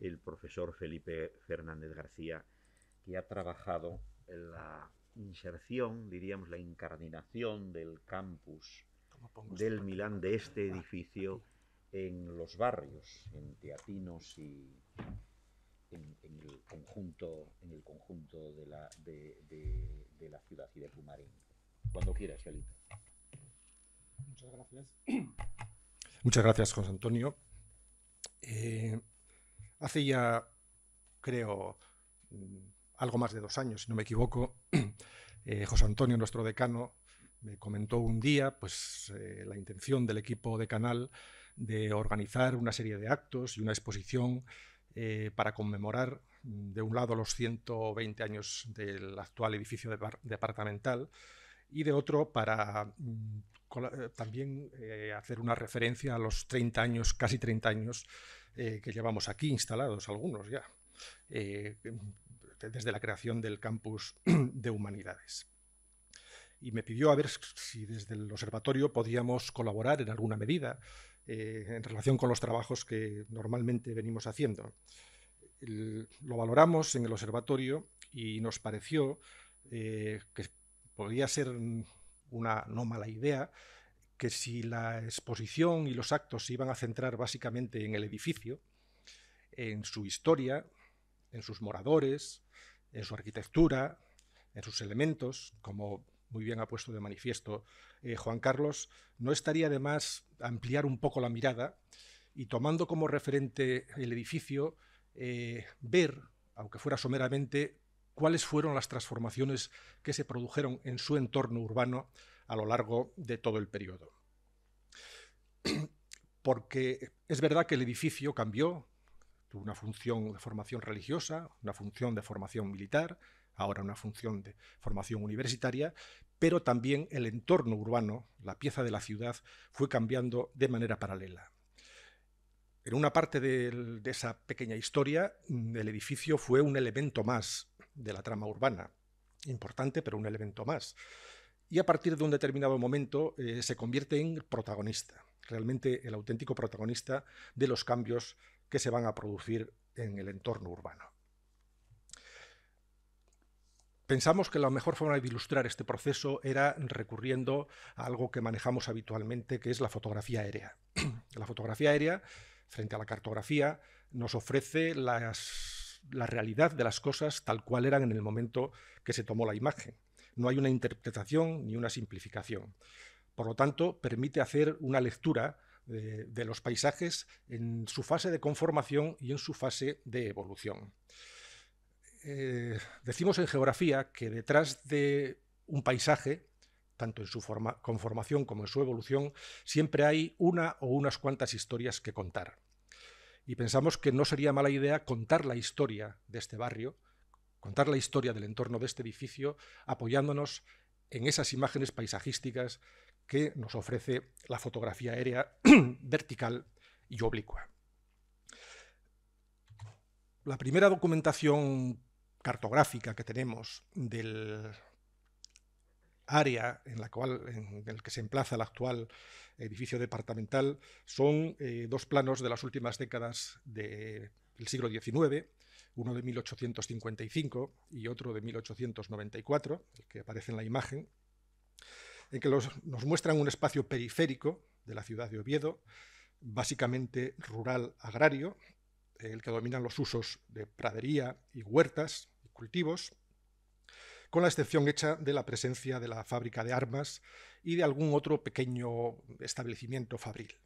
el profesor Felipe Fernández García, que ha trabajado en la inserción, diríamos la incardinación del campus del Milán, de este edificio, ah, en los barrios, en Teatinos y en, el conjunto, en el conjunto de, la, de de la ciudad y de Pumarín. Cuando quieras, Felita. Muchas gracias. Muchas gracias, José Antonio. Eh, hace ya, creo, mm, algo más de dos años, si no me equivoco, <clears throat> eh, José Antonio, nuestro decano, me comentó un día pues, eh, la intención del equipo de Canal de organizar una serie de actos y una exposición para conmemorar de un lado los 120 años del actual edificio departamental y de otro para mm, eh, también eh, hacer una referencia a los 30 años, casi 30 años eh, que llevamos aquí instalados, algunos ya, desde la creación del campus <clears throat> de humanidades. Y me pidió a ver si desde el observatorio podíamos colaborar en alguna medida en relación con los trabajos que normalmente venimos haciendo lo valoramos en el observatorio y nos pareció eh, que podría ser una no mala idea que si la exposición y los actos se iban a centrar básicamente en el edificio, en su historia, en sus moradores, en su arquitectura, en sus elementos, como muy bien ha puesto de manifiesto eh, Juan Carlos, no estaría de más ampliar un poco la mirada y tomando como referente el edificio, eh, ver, aunque fuera someramente, cuáles fueron las transformaciones que se produjeron en su entorno urbano a lo largo de todo el periodo. <clears throat> Porque es verdad que el edificio cambió, tuvo una función de formación religiosa, una función de formación militar, ahora una función de formación universitaria, pero también el entorno urbano, la pieza de la ciudad, fue cambiando de manera paralela. En una parte de, esa pequeña historia, mm, el edificio fue un elemento más de la trama urbana. Importante, pero un elemento más. Y a partir de un determinado momento eh, se convierte en protagonista, realmente el auténtico protagonista de los cambios que se van a producir en el entorno urbano. Pensamos que la mejor forma de ilustrar este proceso era recurriendo a algo que manejamos habitualmente, que es la fotografía aérea. <clears throat> La fotografía aérea frente a la cartografía, nos ofrece la realidad de las cosas tal cual eran en el momento que se tomó la imagen. No hay una interpretación ni una simplificación. Por lo tanto, permite hacer una lectura de, los paisajes en su fase de conformación y en su fase de evolución. Eh, decimos en geografía que detrás de un paisaje, tanto en su conformación como en su evolución, siempre hay una o unas cuantas historias que contar y pensamos que no sería mala idea contar la historia de este barrio, contar la historia del entorno de este edificio, apoyándonos en esas imágenes paisajísticas que nos ofrece la fotografía aérea <clears throat> vertical y oblicua. La primera documentación cartográfica que tenemos del área en la cual en el que se emplaza el actual edificio departamental son eh, dos planos de las últimas décadas del siglo XIX, uno de 1855 y otro de 1894, el que aparece en la imagen, en que nos muestran un espacio periférico de la ciudad de Oviedo, básicamente rural agrario, el que dominan los usos de pradería y huertas y cultivos, con la excepción hecha de la presencia de la fábrica de armas y de algún otro pequeño establecimiento fabril.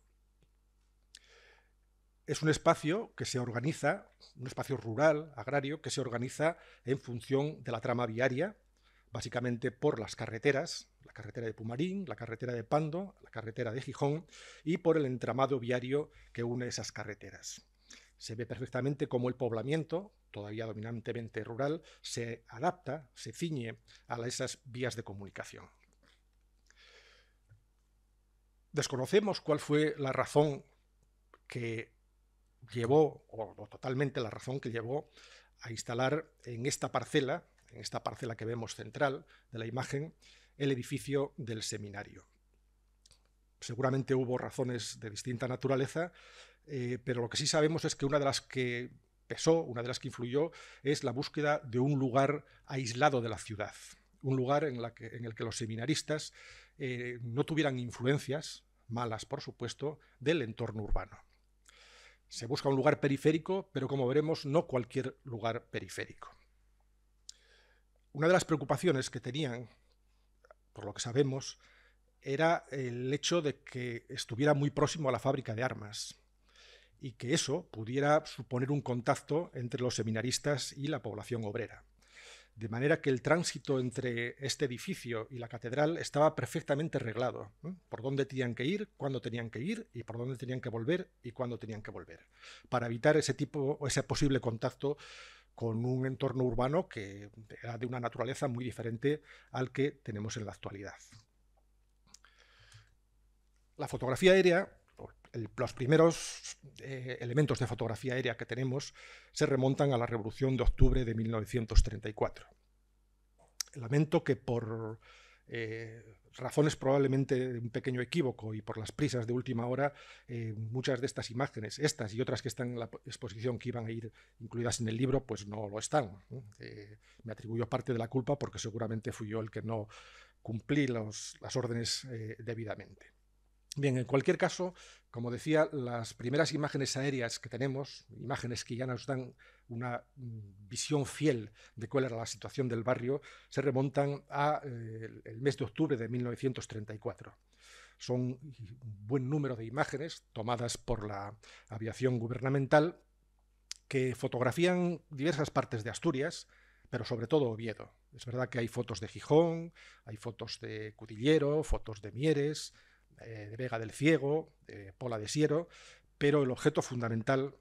Es un espacio que se organiza, un espacio rural, agrario, que se organiza en función de la trama viaria, básicamente por las carreteras, la carretera de Pumarín, la carretera de Pando, la carretera de Gijón y por el entramado viario que une esas carreteras se ve perfectamente cómo el poblamiento, todavía dominantemente rural, se adapta, se ciñe a esas vías de comunicación. Desconocemos cuál fue la razón que llevó, o, totalmente la razón que llevó a instalar en esta parcela, en esta parcela que vemos central de la imagen, el edificio del seminario. Seguramente hubo razones de distinta naturaleza, eh, pero lo que sí sabemos es que una de las que pesó, una de las que influyó, es la búsqueda de un lugar aislado de la ciudad, un lugar en, el que los seminaristas eh, no tuvieran influencias, malas por supuesto, del entorno urbano. Se busca un lugar periférico, pero como veremos, no cualquier lugar periférico. Una de las preocupaciones que tenían, por lo que sabemos, era el hecho de que estuviera muy próximo a la fábrica de armas y que eso pudiera suponer un contacto entre los seminaristas y la población obrera. De manera que el tránsito entre este edificio y la catedral estaba perfectamente reglado. ¿eh? Por dónde tenían que ir, cuándo tenían que ir y por dónde tenían que volver y cuándo tenían que volver. Para evitar ese tipo ese posible contacto con un entorno urbano que era de una naturaleza muy diferente al que tenemos en la actualidad. La fotografía aérea los primeros eh, elementos de fotografía aérea que tenemos se remontan a la Revolución de Octubre de 1934. Lamento que por eh, razones probablemente de un pequeño equívoco y por las prisas de última hora, eh, muchas de estas imágenes, estas y otras que están en la exposición que iban a ir incluidas en el libro, pues no lo están. me atribuyo parte de la culpa porque seguramente fui yo el que no cumplí las órdenes debidamente. Bien, en cualquier caso, como decía, las primeras imágenes aéreas que tenemos, imágenes que ya nos dan una mm, visión fiel de cuál era la situación del barrio, se remontan a eh, el mes de octubre de 1934. Son un buen número de imágenes tomadas por la aviación gubernamental que fotografían diversas partes de Asturias, pero sobre todo Oviedo. Es verdad que hay fotos de Gijón, hay fotos de Cudillero, fotos de Mieres, de eh, Vega del Ciego, de Pola de Siero, pero el objeto fundamental,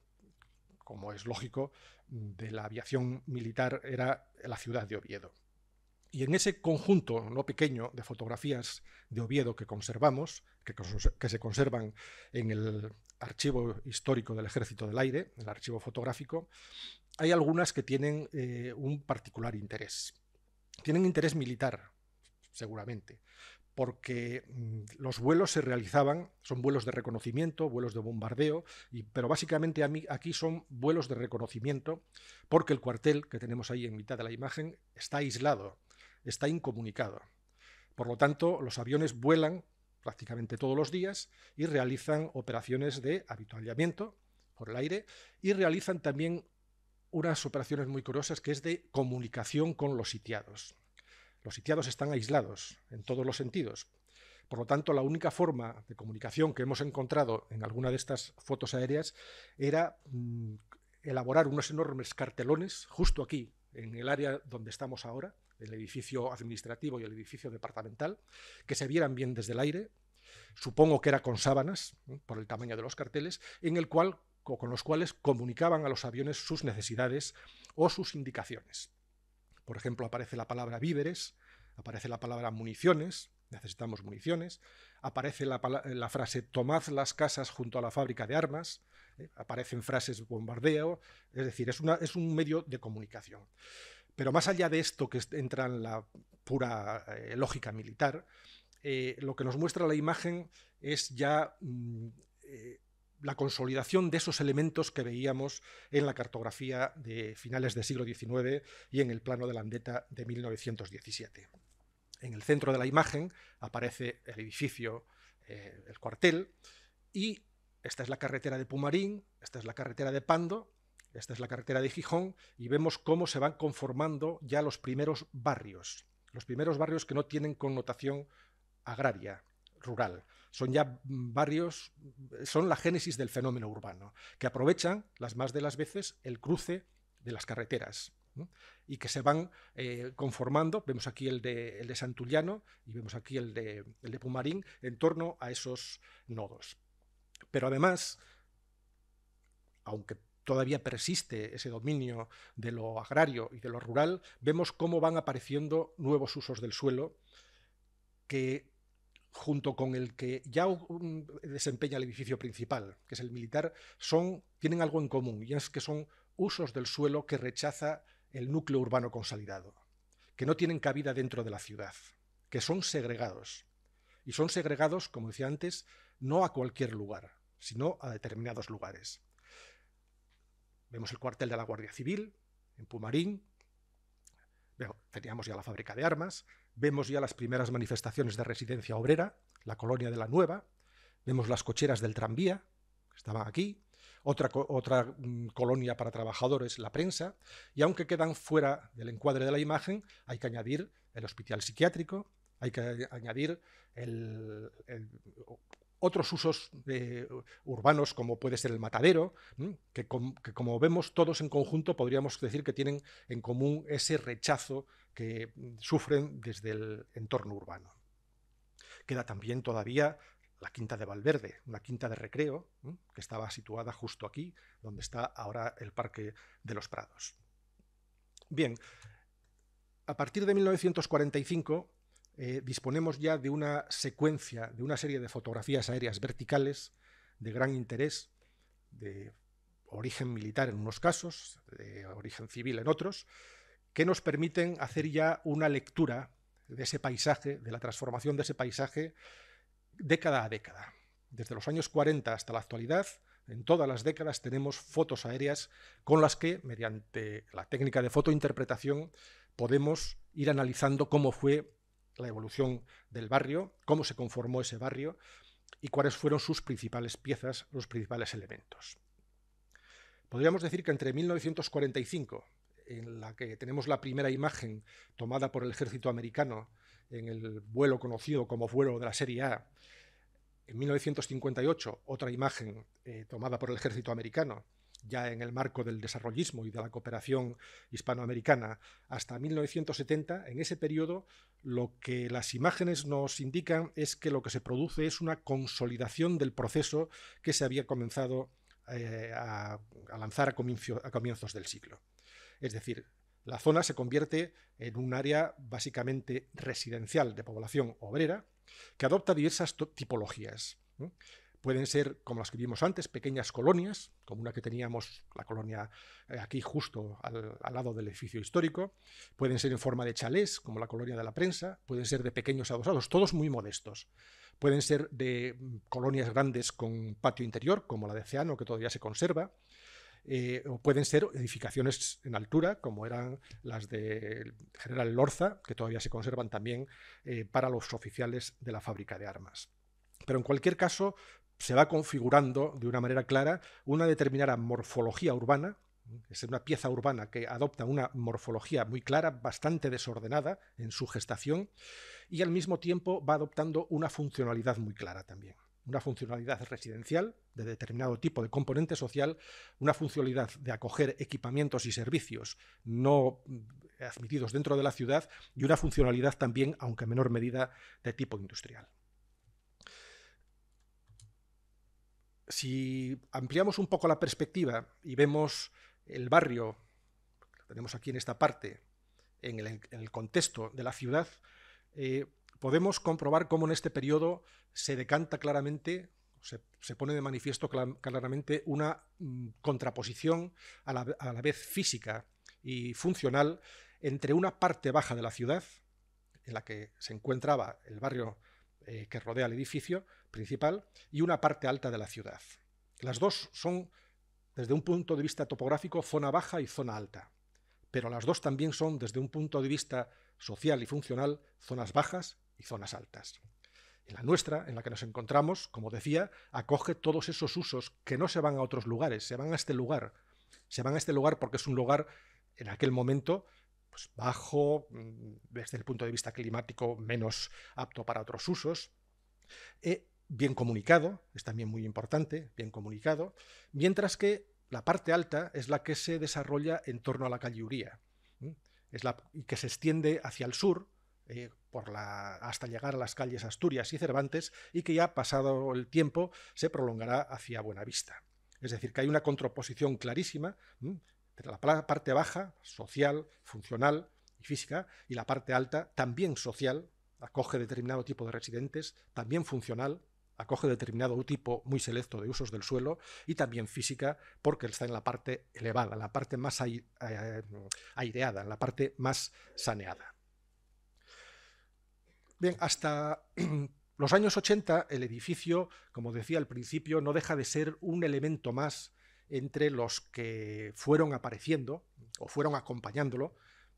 como es lógico, de la aviación militar era la ciudad de Oviedo. Y en ese conjunto no pequeño de fotografías de Oviedo que conservamos, que, se conservan en el archivo histórico del Ejército del Aire, el archivo fotográfico, hay algunas que tienen eh, un particular interés. Tienen interés militar, seguramente, porque mm, los vuelos se realizaban, son vuelos de reconocimiento, vuelos de bombardeo, pero básicamente aquí son vuelos de reconocimiento, porque el cuartel que tenemos ahí en mitad de la imagen está aislado, está incomunicado. Por lo tanto, los aviones vuelan prácticamente todos los días y realizan operaciones de habituallamiento por el aire y realizan también unas operaciones muy curiosas que es de comunicación con los sitiados. Los sitiados están aislados en todos los sentidos. Por lo tanto, la única forma de comunicación que hemos encontrado en alguna de estas fotos aéreas era mm, elaborar unos enormes cartelones justo aquí, en el área donde estamos ahora, el edificio administrativo y el edificio departamental, que se vieran bien desde el aire, supongo que era con sábanas, por el tamaño de los carteles, en el cual, con los cuales comunicaban a los aviones sus necesidades o sus indicaciones. Por ejemplo, aparece la palabra víveres, aparece la palabra municiones, necesitamos municiones, aparece la, frase tomad las casas junto a la fábrica de armas, eh, aparecen frases bombardeo, es decir, es, un medio de comunicación. Pero más allá de esto que entra en la pura eh, lógica militar, eh, lo que nos muestra la imagen es ya mm, la consolidación de esos elementos que veíamos en la cartografía de finales del siglo XIX y en el plano de landeta Andeta de 1917. En el centro de la imagen aparece el edificio, eh, el cuartel, y esta es la carretera de Pumarín, esta es la carretera de Pando, esta es la carretera de Gijón, y vemos cómo se van conformando ya los primeros barrios, los primeros barrios que no tienen connotación agraria, rural, son ya barrios, son la génesis del fenómeno urbano, que aprovechan las más de las veces el cruce de las carreteras y que se van eh, conformando, vemos aquí el de, el Santullano y vemos aquí el de, el de Pumarín, en torno a esos nodos. Pero además, aunque todavía persiste ese dominio de lo agrario y de lo rural, vemos cómo van apareciendo nuevos usos del suelo que junto con el que ya desempeña el edificio principal, que es el militar, son, tienen algo en común, y es que son usos del suelo que rechaza el núcleo urbano consolidado, que no tienen cabida dentro de la ciudad, que son segregados. Y son segregados, como decía antes, no a cualquier lugar, sino a determinados lugares. Vemos el cuartel de la Guardia Civil, en Pumarín, teníamos ya la fábrica de armas, vemos ya las primeras manifestaciones de residencia obrera, la colonia de la Nueva, vemos las cocheras del tranvía, que estaban aquí, otra, otra mm, colonia para trabajadores, la prensa, y aunque quedan fuera del encuadre de la imagen, hay que añadir el hospital psiquiátrico, hay que añadir otros usos eh, urbanos como puede ser el matadero, que como vemos todos en conjunto podríamos decir que tienen en común ese rechazo que mm, sufren desde el entorno urbano. Queda también todavía la quinta de Valverde, una quinta de recreo que estaba situada justo aquí, donde está ahora el Parque de los Prados. Bien, a partir de 1945 eh, disponemos ya de una secuencia, de una serie de fotografías aéreas verticales de gran interés, de origen militar en unos casos, de origen civil en otros, que nos permiten hacer ya una lectura de ese paisaje, de la transformación de ese paisaje década a década. Desde los años 40 hasta la actualidad, en todas las décadas tenemos fotos aéreas con las que, mediante la técnica de fotointerpretación, podemos ir analizando cómo fue la evolución del barrio, cómo se conformó ese barrio y cuáles fueron sus principales piezas, los principales elementos. Podríamos decir que entre 1945 en la que tenemos la primera imagen tomada por el ejército americano en el vuelo conocido como vuelo de la Serie A, en 1958 otra imagen eh, tomada por el ejército americano, ya en el marco del desarrollismo y de la cooperación hispanoamericana, hasta 1970, en ese periodo, lo que las imágenes nos indican es que lo que se produce es una consolidación del proceso que se había comenzado eh, a, lanzar a comienzos del siglo. Es decir, la zona se convierte en un área básicamente residencial de población obrera que adopta diversas tipologías. Pueden ser, como las que vimos antes, pequeñas colonias, como una que teníamos, la colonia eh, aquí justo al, al, lado del edificio histórico. Pueden ser en forma de chalés, como la colonia de la prensa. Pueden ser de pequeños adosados, todos muy modestos. Pueden ser de mm, colonias grandes con patio interior, como la de Ceano, que todavía se conserva. Eh, o pueden ser edificaciones en altura, como eran las de General Lorza, que todavía se conservan también eh, para los oficiales de la fábrica de armas. Pero en cualquier caso, se va configurando de una manera clara una determinada morfología urbana, es una pieza urbana que adopta una morfología muy clara, bastante desordenada en su gestación, y al mismo tiempo va adoptando una funcionalidad muy clara también una funcionalidad residencial de determinado tipo de componente social, una funcionalidad de acoger equipamientos y servicios no admitidos dentro de la ciudad y una funcionalidad también, aunque en menor medida, de tipo industrial. Si ampliamos un poco la perspectiva y vemos el barrio, lo tenemos aquí en esta parte, en el, contexto de la ciudad, eh, podemos comprobar cómo en este periodo se decanta claramente, se, pone de manifiesto claramente una mm, contraposición a la, vez física y funcional entre una parte baja de la ciudad, en la que se encontraba el barrio eh, que rodea el edificio principal, y una parte alta de la ciudad. Las dos son, desde un punto de vista topográfico, zona baja y zona alta, pero las dos también son, desde un punto de vista social y funcional, zonas bajas y zonas altas. En la nuestra, en la que nos encontramos, como decía, acoge todos esos usos que no se van a otros lugares, se van a este lugar. Se van a este lugar porque es un lugar en aquel momento pues, bajo, mm, desde el punto de vista climático menos apto para otros usos, eh, bien comunicado, es también muy importante, bien comunicado, mientras que la parte alta es la que se desarrolla en torno a la calle es la, y que se extiende hacia el sur, eh, hasta llegar a las calles Asturias y Cervantes y que ya pasado el tiempo se prolongará hacia Buenavista. Es decir, que hay una contraposición clarísima entre la parte baja, social, funcional y física, y la parte alta, también social, acoge determinado tipo de residentes, también funcional, acoge determinado tipo muy selecto de usos del suelo y también física porque está en la parte elevada, en la parte más eh, aireada, en la parte más saneada. Bien, hasta <clears throat> los años 80 el edificio, como decía al principio, no deja de ser un elemento más entre los que fueron apareciendo o fueron acompañándolo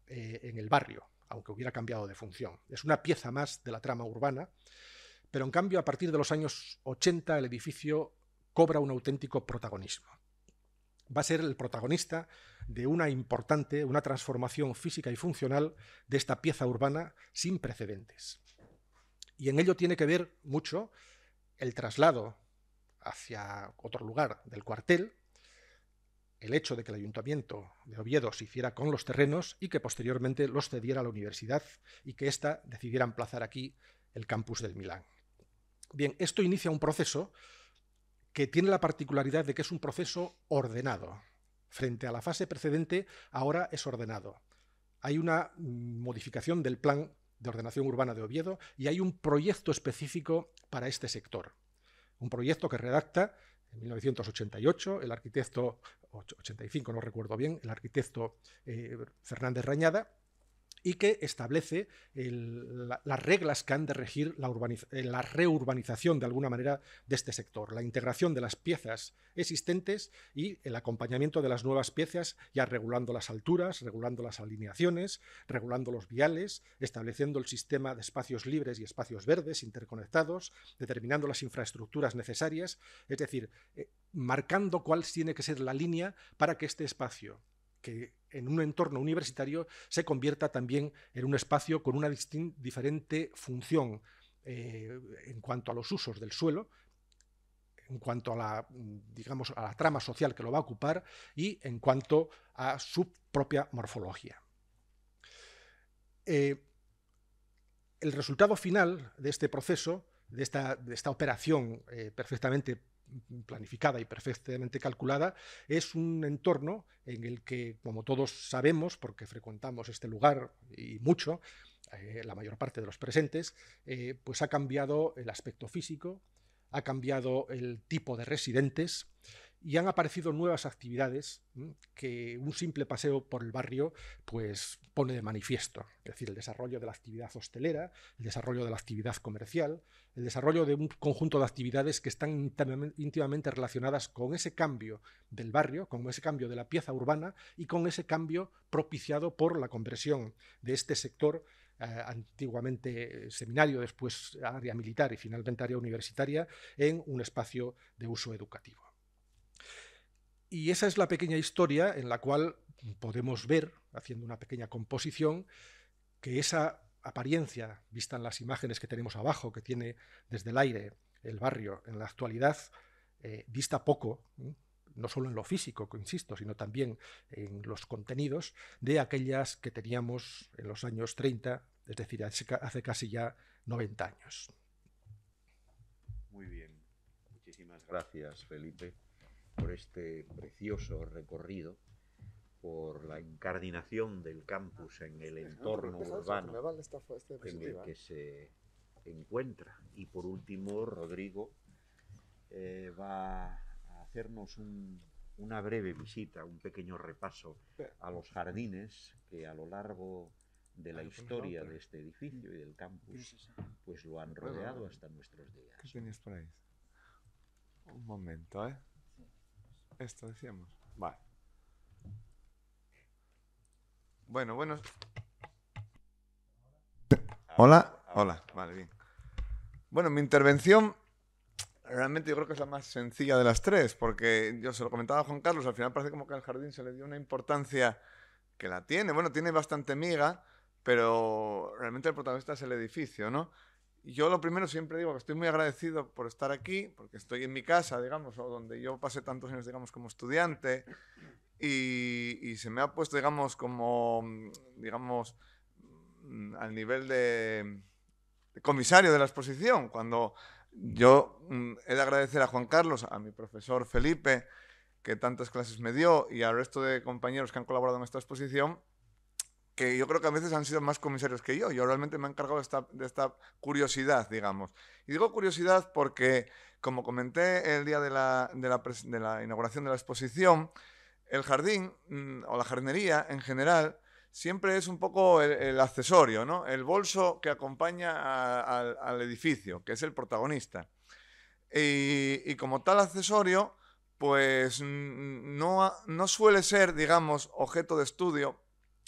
eh, en el barrio, aunque hubiera cambiado de función. Es una pieza más de la trama urbana, pero en cambio a partir de los años 80 el edificio cobra un auténtico protagonismo. Va a ser el protagonista de una importante, una transformación física y funcional de esta pieza urbana sin precedentes. Y en ello tiene que ver mucho el traslado hacia otro lugar del cuartel, el hecho de que el ayuntamiento de Oviedo se hiciera con los terrenos y que posteriormente los cediera a la universidad y que ésta decidiera emplazar aquí el campus del Milán. Bien, esto inicia un proceso que tiene la particularidad de que es un proceso ordenado. Frente a la fase precedente, ahora es ordenado. Hay una mm, modificación del plan de ordenación urbana de Oviedo y hay un proyecto específico para este sector. Un proyecto que redacta en 1988 el arquitecto, 85 no recuerdo bien, el arquitecto eh, Fernández Rañada, y que establece las reglas que han de regir eh, la, reurbanización de alguna manera de este sector, la integración de las piezas existentes y el acompañamiento de las nuevas piezas, ya regulando las alturas, regulando las alineaciones, regulando los viales, estableciendo el sistema de espacios libres y espacios verdes interconectados, determinando las infraestructuras necesarias, es decir, eh, marcando cuál tiene que ser la línea para que este espacio que en un entorno universitario se convierta también en un espacio con una diferente función eh, en cuanto a los usos del suelo, en cuanto a la, digamos, a la trama social que lo va a ocupar y en cuanto a su propia morfología. Eh, el resultado final de este proceso, de esta, operación eh, perfectamente planificada y perfectamente calculada, es un entorno en el que, como todos sabemos, porque frecuentamos este lugar y mucho, eh, la mayor parte de los presentes, eh, pues ha cambiado el aspecto físico, ha cambiado el tipo de residentes, y han aparecido nuevas actividades que un simple paseo por el barrio pues, pone de manifiesto. Es decir, el desarrollo de la actividad hostelera, el desarrollo de la actividad comercial, el desarrollo de un conjunto de actividades que están íntimamente relacionadas con ese cambio del barrio, con ese cambio de la pieza urbana y con ese cambio propiciado por la conversión de este sector eh, antiguamente eh, seminario, después área militar y finalmente área universitaria, en un espacio de uso educativo. Y esa es la pequeña historia en la cual podemos ver, haciendo una pequeña composición, que esa apariencia, vista en las imágenes que tenemos abajo, que tiene desde el aire el barrio en la actualidad, vista eh, poco, no solo en lo físico, insisto, sino también en los contenidos de aquellas que teníamos en los años 30, es decir, hace casi ya 90 años. Muy bien, muchísimas gracias, Felipe por este precioso recorrido por la encardinación del campus en el entorno urbano este en el que se encuentra. Y por último, Rodrigo eh, va a hacernos una breve visita, un pequeño repaso a los jardines que a lo largo de la ah, historia de este edificio y del campus, pues lo han rodeado hasta nuestros días. ¿Qué tenéis por ahí? Un momento, ¿eh? Esto decíamos. Vale. Bueno, bueno. Hola. Hola, vale, bien. Bueno, mi intervención realmente yo creo que es la más sencilla de las tres, porque yo se lo comentaba a Juan Carlos, al final parece como que al jardín se le dio una importancia que la tiene. Bueno, tiene bastante miga, pero realmente el protagonista es el edificio, ¿no? yo lo primero siempre digo que estoy muy agradecido por estar aquí, porque estoy en mi casa, digamos, o donde yo pasé tantos años, digamos, como estudiante, y, se me ha puesto, digamos, como, digamos, mm, al nivel de comisario de la exposición, cuando yo mm, he de agradecer a Juan Carlos, a mi profesor Felipe, que tantas clases me dio, y al resto de compañeros que han colaborado en esta exposición, que yo creo que a veces han sido más comisarios que yo. Yo realmente me he encargado de esta, curiosidad, digamos. Y digo curiosidad porque, como comenté el día de la, inauguración de la exposición, el jardín mm, o la jardinería en general siempre es un poco el, accesorio, ¿no? el bolso que acompaña al edificio, que es el protagonista. Y, como tal accesorio, pues mm, no, no suele ser, digamos, objeto de estudio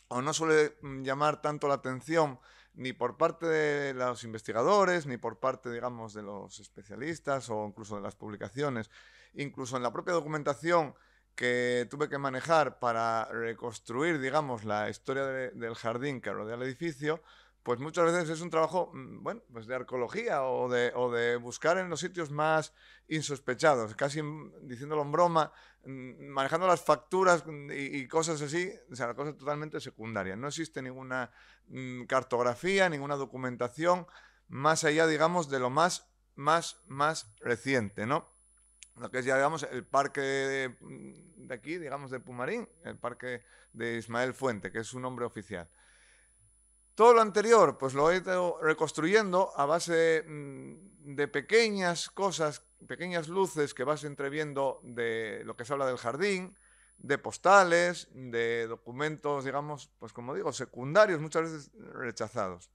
o no suele mm, llamar tanto la atención ni por parte de los investigadores, ni por parte, digamos, de los especialistas o incluso de las publicaciones. Incluso en la propia documentación que tuve que manejar para reconstruir, digamos, la historia del jardín que rodea el edificio, pues muchas veces es un trabajo, mm, bueno, pues de arqueología o de, buscar en los sitios más insospechados, casi mm, diciéndolo en broma, mm, manejando las facturas y, cosas así, o sea, cosa totalmente secundaria. No existe ninguna cartografía, ninguna documentación más allá, digamos, de lo más, más, más reciente, ¿no? Lo que es ya, digamos, el parque de aquí, digamos, de Pumarín, el parque de Ismael Fuente, que es su nombre oficial. Todo lo anterior, pues lo he ido reconstruyendo a base mm, de, pequeñas cosas, pequeñas luces que vas entreviendo de lo que se habla del jardín, de postales, de documentos, digamos, pues como digo, secundarios, muchas veces rechazados.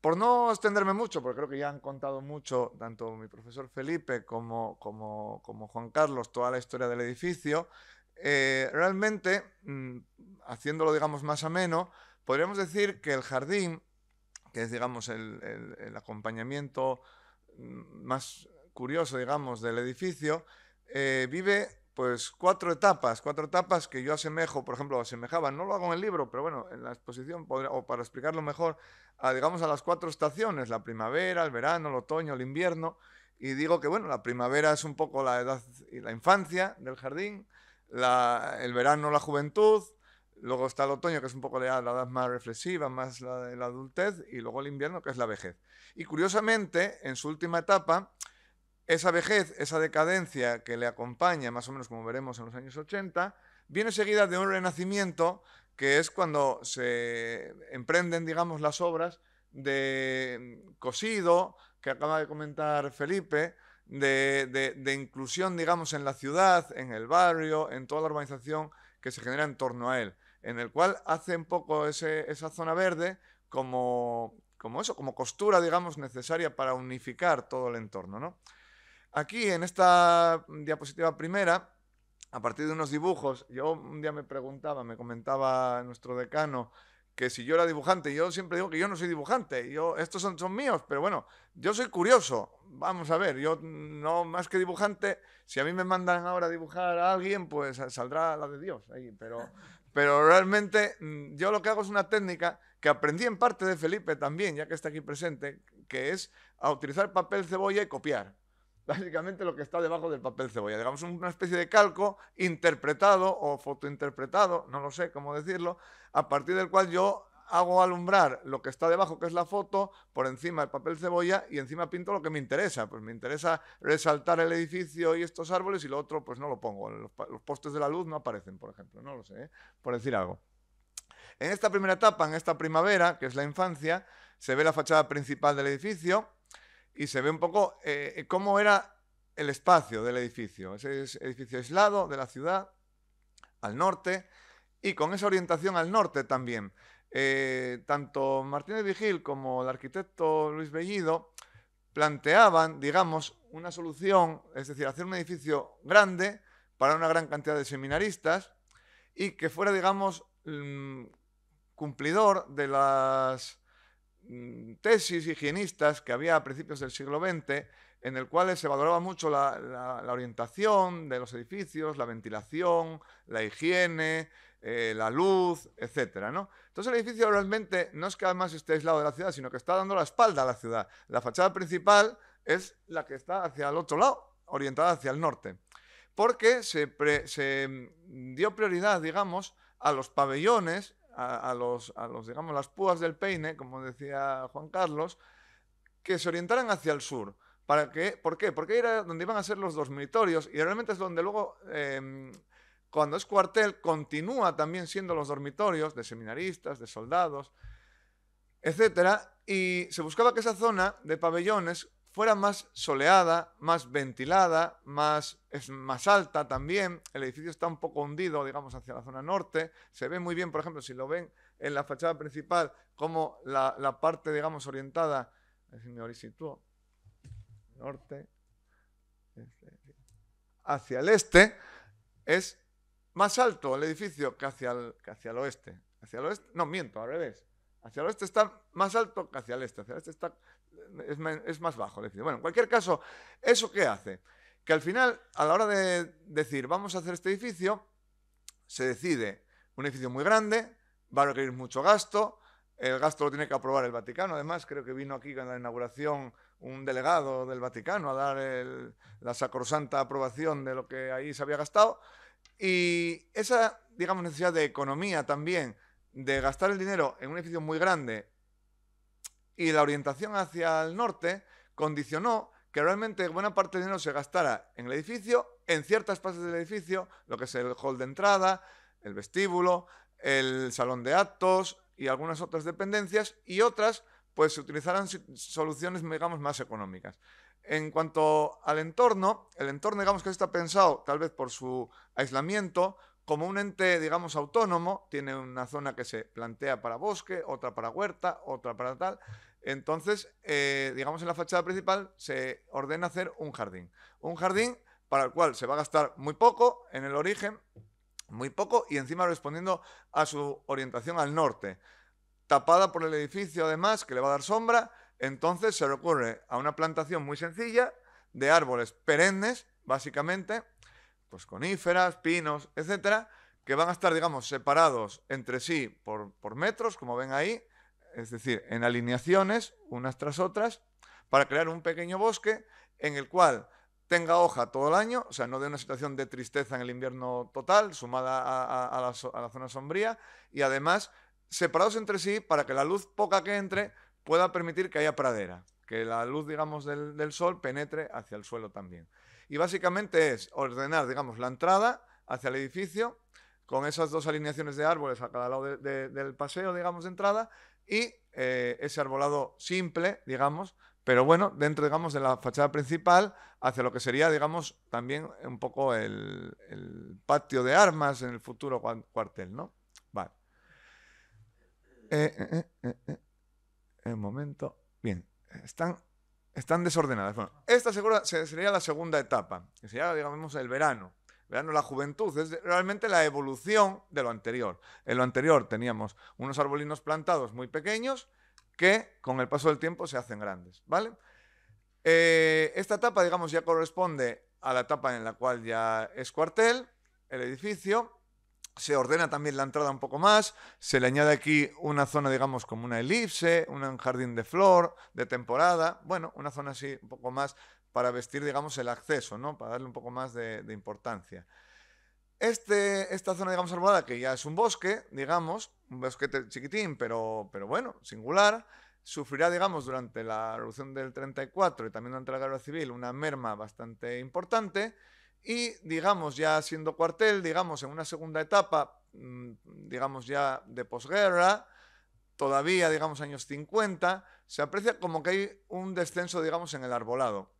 Por no extenderme mucho, porque creo que ya han contado mucho tanto mi profesor Felipe como, Juan Carlos toda la historia del edificio, eh, realmente, mm, haciéndolo, digamos, más ameno, Podríamos decir que el jardín, que es, digamos, el, acompañamiento mm, más curioso, digamos, del edificio, eh, vive pues cuatro etapas, cuatro etapas que yo asemejo, por ejemplo, asemejaba, no lo hago en el libro, pero bueno, en la exposición, o para explicarlo mejor, a, digamos a las cuatro estaciones, la primavera, el verano, el otoño, el invierno, y digo que bueno, la primavera es un poco la edad y la infancia del jardín, el verano la juventud, Luego está el otoño, que es un poco la, edad más reflexiva, más la, de la, adultez, y luego el invierno, que es la vejez. Y curiosamente, en su última etapa, esa vejez, esa decadencia que le acompaña, más o menos como veremos en los años 80, viene seguida de un renacimiento, que es cuando se emprenden, digamos, las obras de cosido, que acaba de comentar Felipe, de, de inclusión, digamos, en la ciudad, en el barrio, en toda la urbanización que se genera en torno a él en el cual hace un poco esa zona verde como, como eso, como costura, digamos, necesaria para unificar todo el entorno. ¿no? Aquí, en esta diapositiva primera, a partir de unos dibujos, yo un día me preguntaba, me comentaba nuestro decano, que si yo era dibujante, yo siempre digo que yo no soy dibujante, yo, estos son, son míos, pero bueno, yo soy curioso, vamos a ver, yo no más que dibujante, si a mí me mandan ahora a dibujar a alguien, pues saldrá la de Dios ahí, pero pero realmente mm, yo lo que hago es una técnica que aprendí en parte de Felipe también, ya que está aquí presente, que es a utilizar papel cebolla y copiar. <laughs> Básicamente lo que está debajo del papel cebolla. Digamos una especie de calco interpretado o fotointerpretado, no lo sé cómo decirlo, a partir del cual yo hago alumbrar lo que está debajo, que es la foto, por encima el papel cebolla y encima pinto lo que me interesa. Pues me interesa resaltar el edificio y estos árboles y lo otro pues no lo pongo. Los, postes de la luz no aparecen, por ejemplo, no lo sé, ¿eh? por decir algo. En esta primera etapa, en esta primavera, que es la infancia, se ve la fachada principal del edificio y se ve un poco eh, cómo era el espacio del edificio. Ese es edificio aislado de la ciudad, al norte, y con esa orientación al norte también. Eh, tanto Martínez Vigil como el arquitecto Luis Bellido planteaban, digamos, una solución, es decir, hacer un edificio grande para una gran cantidad de seminaristas y que fuera, digamos, mm, cumplidor de las mm, tesis higienistas que había a principios del siglo XX, en el cual se valoraba mucho la orientación de los edificios, la ventilación, la higiene, eh, la luz, etcétera, ¿no? Entonces el edificio realmente no es que además esté aislado de la ciudad, sino que está dando la espalda a la ciudad. La fachada principal es la que está hacia el otro lado, orientada hacia el norte, porque se, mm, dio prioridad, digamos, a los pabellones, a, los, a los, digamos, las púas del peine, como decía Juan Carlos, que se orientaran hacia el sur. ¿Para qué? ¿Por qué? Porque era donde iban a ser los dormitorios y realmente es donde luego... Em, cuando es cuartel, continúa también siendo los dormitorios de seminaristas, de soldados, etc. Y se buscaba que esa zona de pabellones fuera más soleada, más ventilada, más, es más alta también. El edificio está un poco hundido, digamos, hacia la zona norte. Se ve muy bien, por ejemplo, si lo ven en la fachada principal, como la, parte, digamos, orientada, si me orisitúo, norte, este, hacia el este, es más alto el edificio que hacia el, hacia el oeste. Hacia el oeste, no, miento, al revés. Hacia el oeste está más alto que hacia el este. Hacia este está, es, más bajo el edificio. Bueno, en cualquier caso, ¿eso qué hace? Que al final, a la hora de decir, vamos a hacer este edificio, se decide un edificio muy grande, va a requerir mucho gasto, el gasto lo tiene que aprobar el Vaticano. Además, creo que vino aquí con la inauguración un delegado del Vaticano a dar la sacrosanta aprobación de lo que ahí se había gastado. Y esa, digamos, necesidad de economía también, de gastar el dinero en un edificio muy grande y la orientación hacia el norte, condicionó que realmente buena parte del dinero se gastara en el edificio, en ciertas partes del edificio, lo que es el hall de entrada, el vestíbulo, el salón de actos y algunas otras dependencias, y otras pues se utilizaran soluciones, digamos, más económicas. En cuanto al entorno, el entorno digamos que está pensado tal vez por su aislamiento como un ente digamos autónomo, tiene una zona que se plantea para bosque, otra para huerta, otra para tal. Entonces, eh, digamos en la fachada principal se ordena hacer un jardín. Un jardín para el cual se va a gastar muy poco en el origen, muy poco y encima respondiendo a su orientación al norte, tapada por el edificio además que le va a dar sombra entonces se recurre a una plantación muy sencilla de árboles perennes, básicamente, pues coníferas, pinos, etcétera, que van a estar, digamos, separados entre sí por, metros, como ven ahí, es decir, en alineaciones unas tras otras, para crear un pequeño bosque en el cual tenga hoja todo el año, o sea, no de una situación de tristeza en el invierno total, sumada a, la, zona sombría, y además separados entre sí para que la luz poca que entre pueda permitir que haya pradera, que la luz, digamos, del, sol penetre hacia el suelo también. Y básicamente es ordenar, digamos, la entrada hacia el edificio con esas dos alineaciones de árboles a cada lado del paseo, digamos, de entrada y eh, ese arbolado simple, digamos, pero bueno, dentro, digamos, de la fachada principal, hacia lo que sería, digamos, también un poco el, patio de armas en el futuro cuartel, ¿no? Vale. Eh, eh, eh, eh el momento. Bien, están, están desordenadas. esta sería la segunda etapa, que sería, digamos, el verano. verano, la juventud, es realmente la evolución de lo anterior. En lo anterior teníamos unos arbolinos plantados muy pequeños que con el paso del tiempo se hacen grandes, ¿vale? Eh, esta etapa, digamos, ya corresponde a la etapa en la cual ya es cuartel, el edificio, se ordena también la entrada un poco más, se le añade aquí una zona, digamos, como una elipse, un jardín de flor, de temporada, bueno, una zona así un poco más para vestir, digamos, el acceso, ¿no? Para darle un poco más de, importancia. Este, esta zona, digamos, arbolada, que ya es un bosque, digamos, un bosque chiquitín, pero, pero bueno, singular, sufrirá, digamos, durante la revolución del 34 y también durante la guerra civil una merma bastante importante, y digamos, ya siendo cuartel, digamos, en una segunda etapa, mm, digamos ya de posguerra, todavía, digamos, años 50, se aprecia como que hay un descenso, digamos, en el arbolado.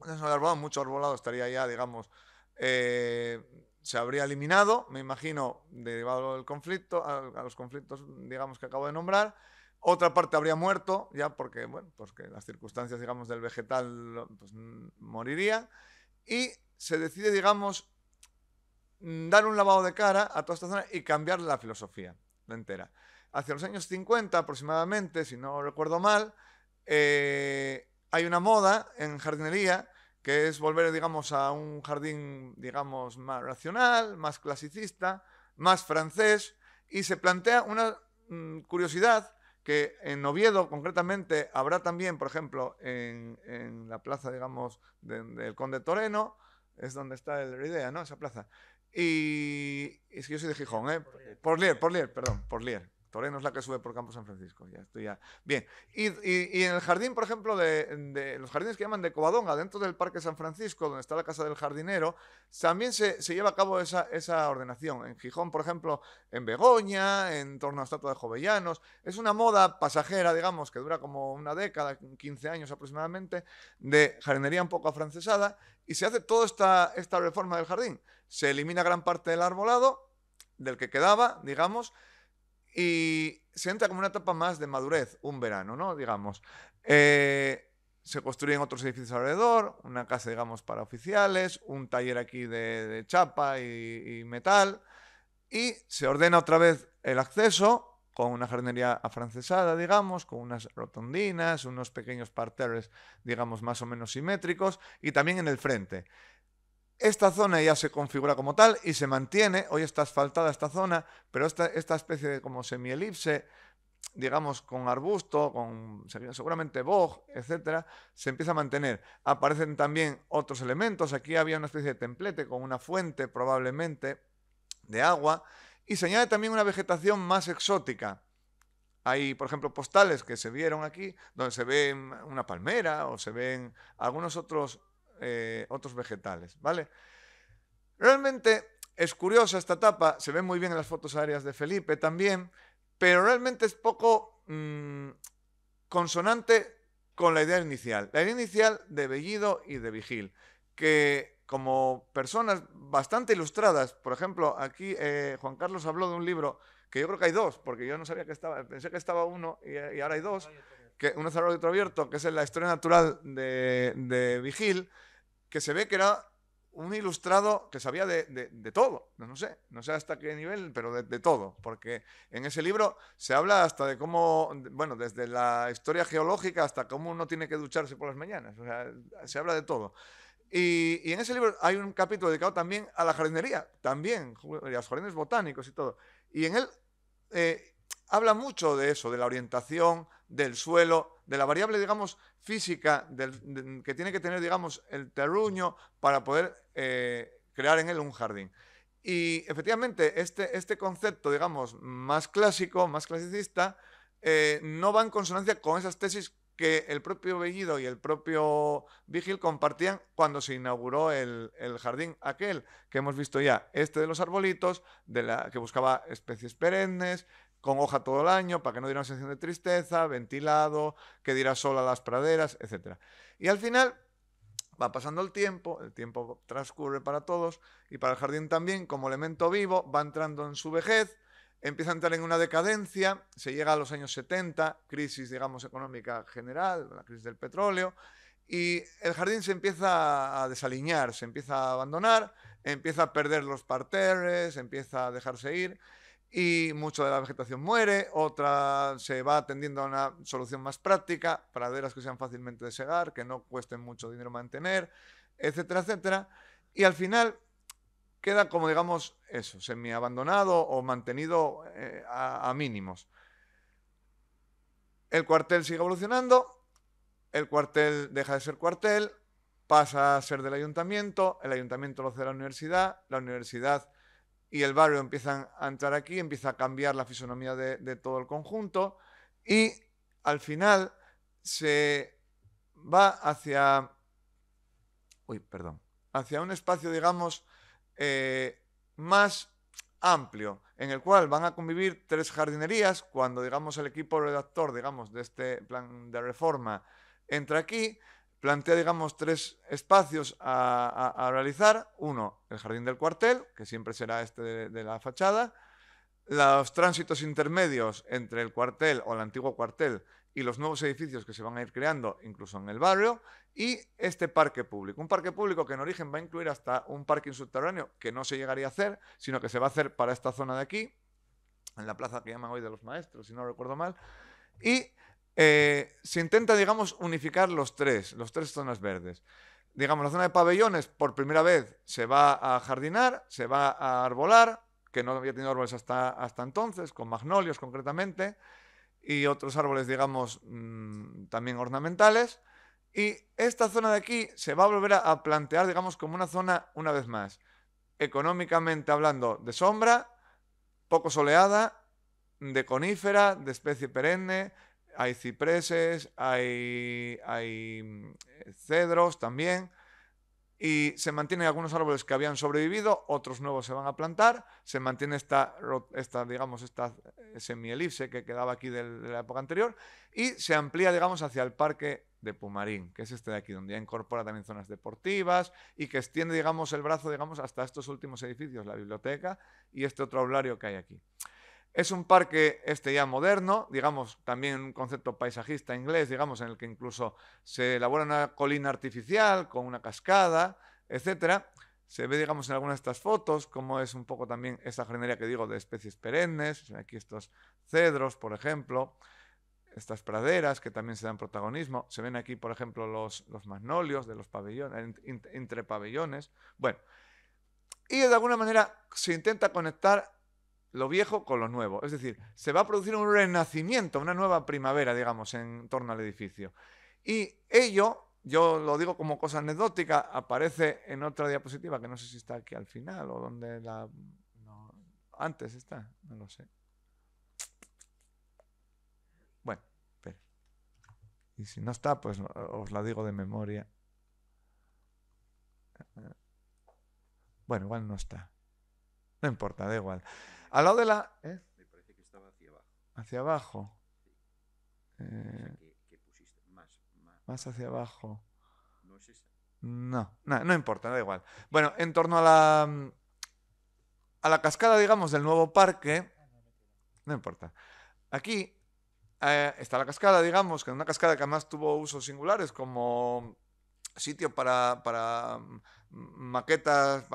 arbolado, mucho arbolado estaría ya, digamos, eh, se habría eliminado, me imagino, derivado del conflicto, a, los conflictos, digamos, que acabo de nombrar. Otra parte habría muerto, ya porque, bueno, porque las circunstancias, digamos, del vegetal pues, mm, moriría. Y se decide, digamos, mm, dar un lavado de cara a toda esta zona y cambiar la filosofía entera. Hacia los años 50 aproximadamente, si no recuerdo mal, eh, hay una moda en jardinería que es volver, digamos, a un jardín, digamos, más racional, más clasicista, más francés, y se plantea una mm, curiosidad que en Oviedo concretamente habrá también, por ejemplo, en, la plaza, digamos, del Conde Toreno, es donde está el Idea, ¿no? Esa plaza. Y es que yo soy de Gijón, ¿eh? Por Lier, por Lier, perdón, por Lier. Toreno es la que sube por Campo San Francisco. Ya estoy ya. Bien. Y, en el jardín, por ejemplo, de, los jardines que llaman de Covadonga, dentro del Parque San Francisco, donde está la casa del jardinero, también se, lleva a cabo esa, ordenación. En Gijón, por ejemplo, en Begoña, en torno a estatuas estatua de Jovellanos. Es una moda pasajera, digamos, que dura como una década, 15 años aproximadamente, de jardinería un poco afrancesada. Y se hace toda esta reforma del jardín. Se elimina gran parte del arbolado, del que quedaba, digamos y se entra como una etapa más de madurez, un verano, ¿no? Digamos. Eh, se construyen otros edificios alrededor, una casa, digamos, para oficiales, un taller aquí de, chapa y, y, metal, y se ordena otra vez el acceso con una jardinería afrancesada, digamos, con unas rotondinas, unos pequeños parterres, digamos, más o menos simétricos, y también en el frente. Esta zona ya se configura como tal y se mantiene. Hoy está asfaltada esta zona, pero esta, esta especie de como semielipse, digamos, con arbusto, con seguramente bog, etcétera, se empieza a mantener. Aparecen también otros elementos. Aquí había una especie de templete con una fuente probablemente de agua. Y se añade también una vegetación más exótica. Hay, por ejemplo, postales que se vieron aquí, donde se ve una palmera o se ven algunos otros eh, otros vegetales, ¿vale? Realmente es curiosa esta etapa, se ve muy bien en las fotos aéreas de Felipe también, pero realmente es poco mm, consonante con la idea inicial. La idea inicial de Bellido y de Vigil, que como personas bastante ilustradas, por ejemplo, aquí eh, Juan Carlos habló de un libro que yo creo que hay dos, porque yo no sabía que estaba, pensé que estaba uno y, ahora hay dos, que uno cerrado y otro abierto, que es La historia natural de, de Vigil, que se ve que era un ilustrado que sabía de, de, todo, no, sé, no sé hasta qué nivel, pero de, todo, porque en ese libro se habla hasta de cómo, bueno, desde la historia geológica hasta cómo uno tiene que ducharse por las mañanas, o sea, se habla de todo. Y, y en ese libro hay un capítulo dedicado también a la jardinería, también, a los jardines botánicos y todo. Y en él eh, habla mucho de eso, de la orientación, del suelo, de la variable, digamos, física que tiene que tener, digamos, el terruño para poder eh, crear en él un jardín. Y efectivamente, este, este concepto, digamos, más clásico, más clasicista, eh, no va en consonancia con esas tesis que el propio Bellido y el propio Vigil compartían cuando se inauguró el, el, jardín aquel que hemos visto ya, este de los arbolitos, de la, que buscaba especies perennes, con hoja todo el año para que no diera una sensación de tristeza, ventilado, que diera sol a las praderas, etc. Y al final va pasando el tiempo, el tiempo transcurre para todos y para el jardín también como elemento vivo, va entrando en su vejez, empieza a entrar en una decadencia, se llega a los años 70, crisis digamos económica general, la crisis del petróleo, y el jardín se empieza a desaliñar, se empieza a abandonar, empieza a perder los parterres, empieza a dejarse ir y mucho de la vegetación muere, otra se va atendiendo a una solución más práctica, praderas que sean fácilmente de segar, que no cuesten mucho dinero mantener, etcétera, etcétera. Y al final queda como digamos eso, semi-abandonado o mantenido eh, a, mínimos. El cuartel sigue evolucionando, el cuartel deja de ser cuartel, pasa a ser del ayuntamiento, el ayuntamiento lo hace la universidad, la universidad y el barrio empiezan a entrar aquí, empieza a cambiar la fisonomía de, todo el conjunto y al final se va hacia, perdón, hacia un espacio, digamos, eh, más amplio, en el cual van a convivir tres jardinerías, cuando, digamos, el equipo redactor, digamos, de este plan de reforma entra aquí, plantea, digamos, tres espacios a, realizar. Uno, el jardín del cuartel, que siempre será este de, la fachada. Los tránsitos intermedios entre el cuartel o el antiguo cuartel y los nuevos edificios que se van a ir creando, incluso en el barrio. Y este parque público. Un parque público que en origen va a incluir hasta un parking subterráneo que no se llegaría a hacer, sino que se va a hacer para esta zona de aquí, en la plaza que llaman hoy de los maestros, si no recuerdo mal. Y eh, se intenta, digamos, unificar los tres, los tres zonas verdes. Digamos, la zona de pabellones, por primera vez, se va a jardinar, se va a arbolar, que no había tenido árboles hasta, hasta entonces, con magnolios concretamente, y otros árboles, digamos, mm, también ornamentales. Y esta zona de aquí se va a volver a, a plantear, digamos, como una zona, una vez más, económicamente hablando, de sombra, poco soleada, de conífera, de especie perenne, hay cipreses, hay, hay mm, eh, cedros también y se mantienen algunos árboles que habían sobrevivido, otros nuevos se van a plantar, se mantiene esta, esta digamos, esta eh, semielipse que quedaba aquí de la época anterior y se amplía, digamos, hacia el parque de Pumarín, que es este de aquí, donde ya incorpora también zonas deportivas y que extiende, digamos, el brazo, digamos, hasta estos últimos edificios, la biblioteca y este otro aulario que hay aquí. Es un parque este ya moderno, digamos, también un concepto paisajista inglés, digamos, en el que incluso se elabora una colina artificial con una cascada, etc. Se ve, digamos, en algunas de estas fotos como es un poco también esta jardinería que digo de especies perennes, aquí estos cedros, por ejemplo, estas praderas que también se dan protagonismo. Se ven aquí, por ejemplo, los, los magnolios de los pabellones, entre pabellones. Bueno, y de alguna manera se intenta conectar lo viejo con lo nuevo. Es decir, se va a producir un renacimiento, una nueva primavera, digamos, en torno al edificio. Y ello, yo lo digo como cosa anecdótica, aparece en otra diapositiva que no sé si está aquí al final o donde la... antes está, no lo sé. Bueno, espera. Y si no está, pues os la digo de memoria. Bueno, igual no está. No importa, da igual. Al lado de la... ¿eh? Me parece que estaba hacia abajo. Hacia abajo. Eh, que, pusiste más, más, hacia abajo. No es No, no, no importa, da igual. Bueno, en torno a la... Mm, a la cascada, digamos, del nuevo parque... No importa. Aquí eh, está la cascada, digamos, que es una cascada que además tuvo usos singulares como sitio para mm, maquetas,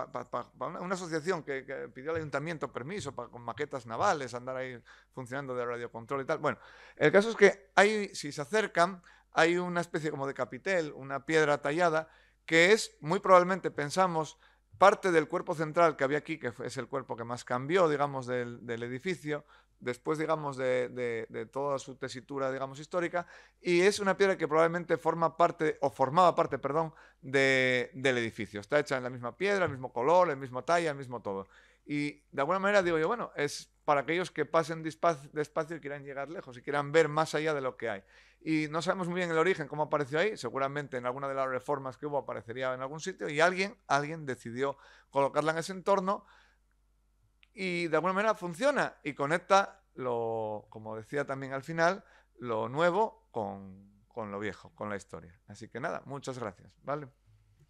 una, asociación que, pidió al ayuntamiento permiso para con maquetas navales, andar ahí funcionando de radiocontrol y tal. Bueno, el caso es que hay, si se acercan, hay una especie como de capitel, una piedra tallada, que es, muy probablemente pensamos, parte del cuerpo central que había aquí, que es el cuerpo que más cambió, digamos, del edificio, después, digamos, de, toda su tesitura, digamos, histórica, y es una piedra que probablemente forma parte, o formaba parte, perdón, del edificio. Está hecha en la misma piedra, el mismo color, el mismo talla, el mismo todo. Y de alguna manera digo yo, bueno, es para aquellos que pasen despacio y quieran llegar lejos y quieran ver más allá de lo que hay. Y no sabemos muy bien el origen, cómo apareció ahí. Seguramente en alguna de las reformas que hubo aparecería en algún sitio y alguien, alguien decidió colocarla en ese entorno y de alguna manera funciona y conecta lo, como decía también al final, lo nuevo con, lo viejo, con la historia. Así que nada, muchas gracias, ¿vale?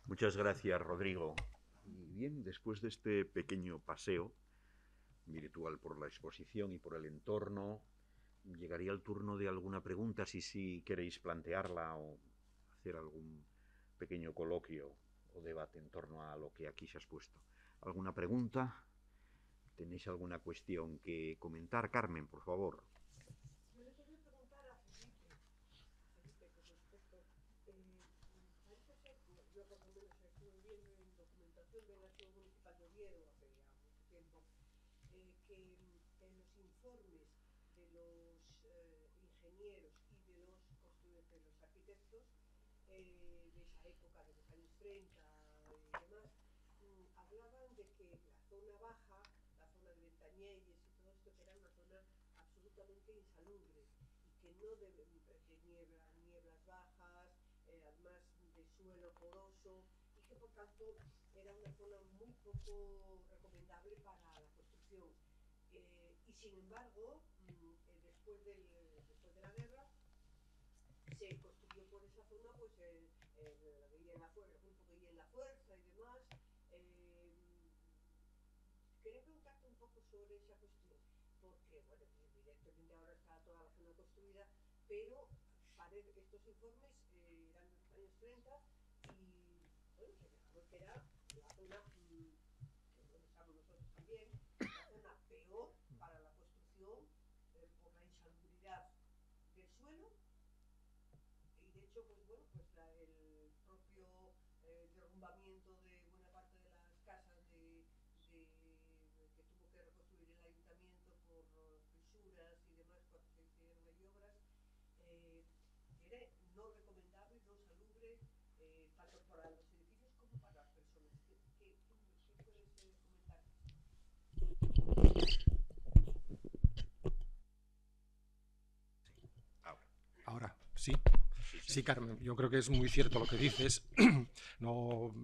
Muchas gracias, Rodrigo. Y bien, después de este pequeño paseo virtual por la exposición y por el entorno, llegaría el turno de alguna pregunta, si si queréis plantearla o hacer algún pequeño coloquio o debate en torno a lo que aquí se ha expuesto. ¿Alguna pregunta? ¿Tenéis alguna cuestión que comentar? Carmen, por favor. de, nieblas bajas, además eh, de suelo poroso y que por tanto era una zona muy poco recomendable para la construcción. Eh, y sin embargo, mm, eh, después, del, después de la guerra, se construyó por esa zona pues, el, el, la la, en la fuerza, pero parece que estos informes eh, eran de los años 30 y, bueno, que era una Sí. Sí, Carmen, yo creo que es muy cierto lo que dices. <clears throat> No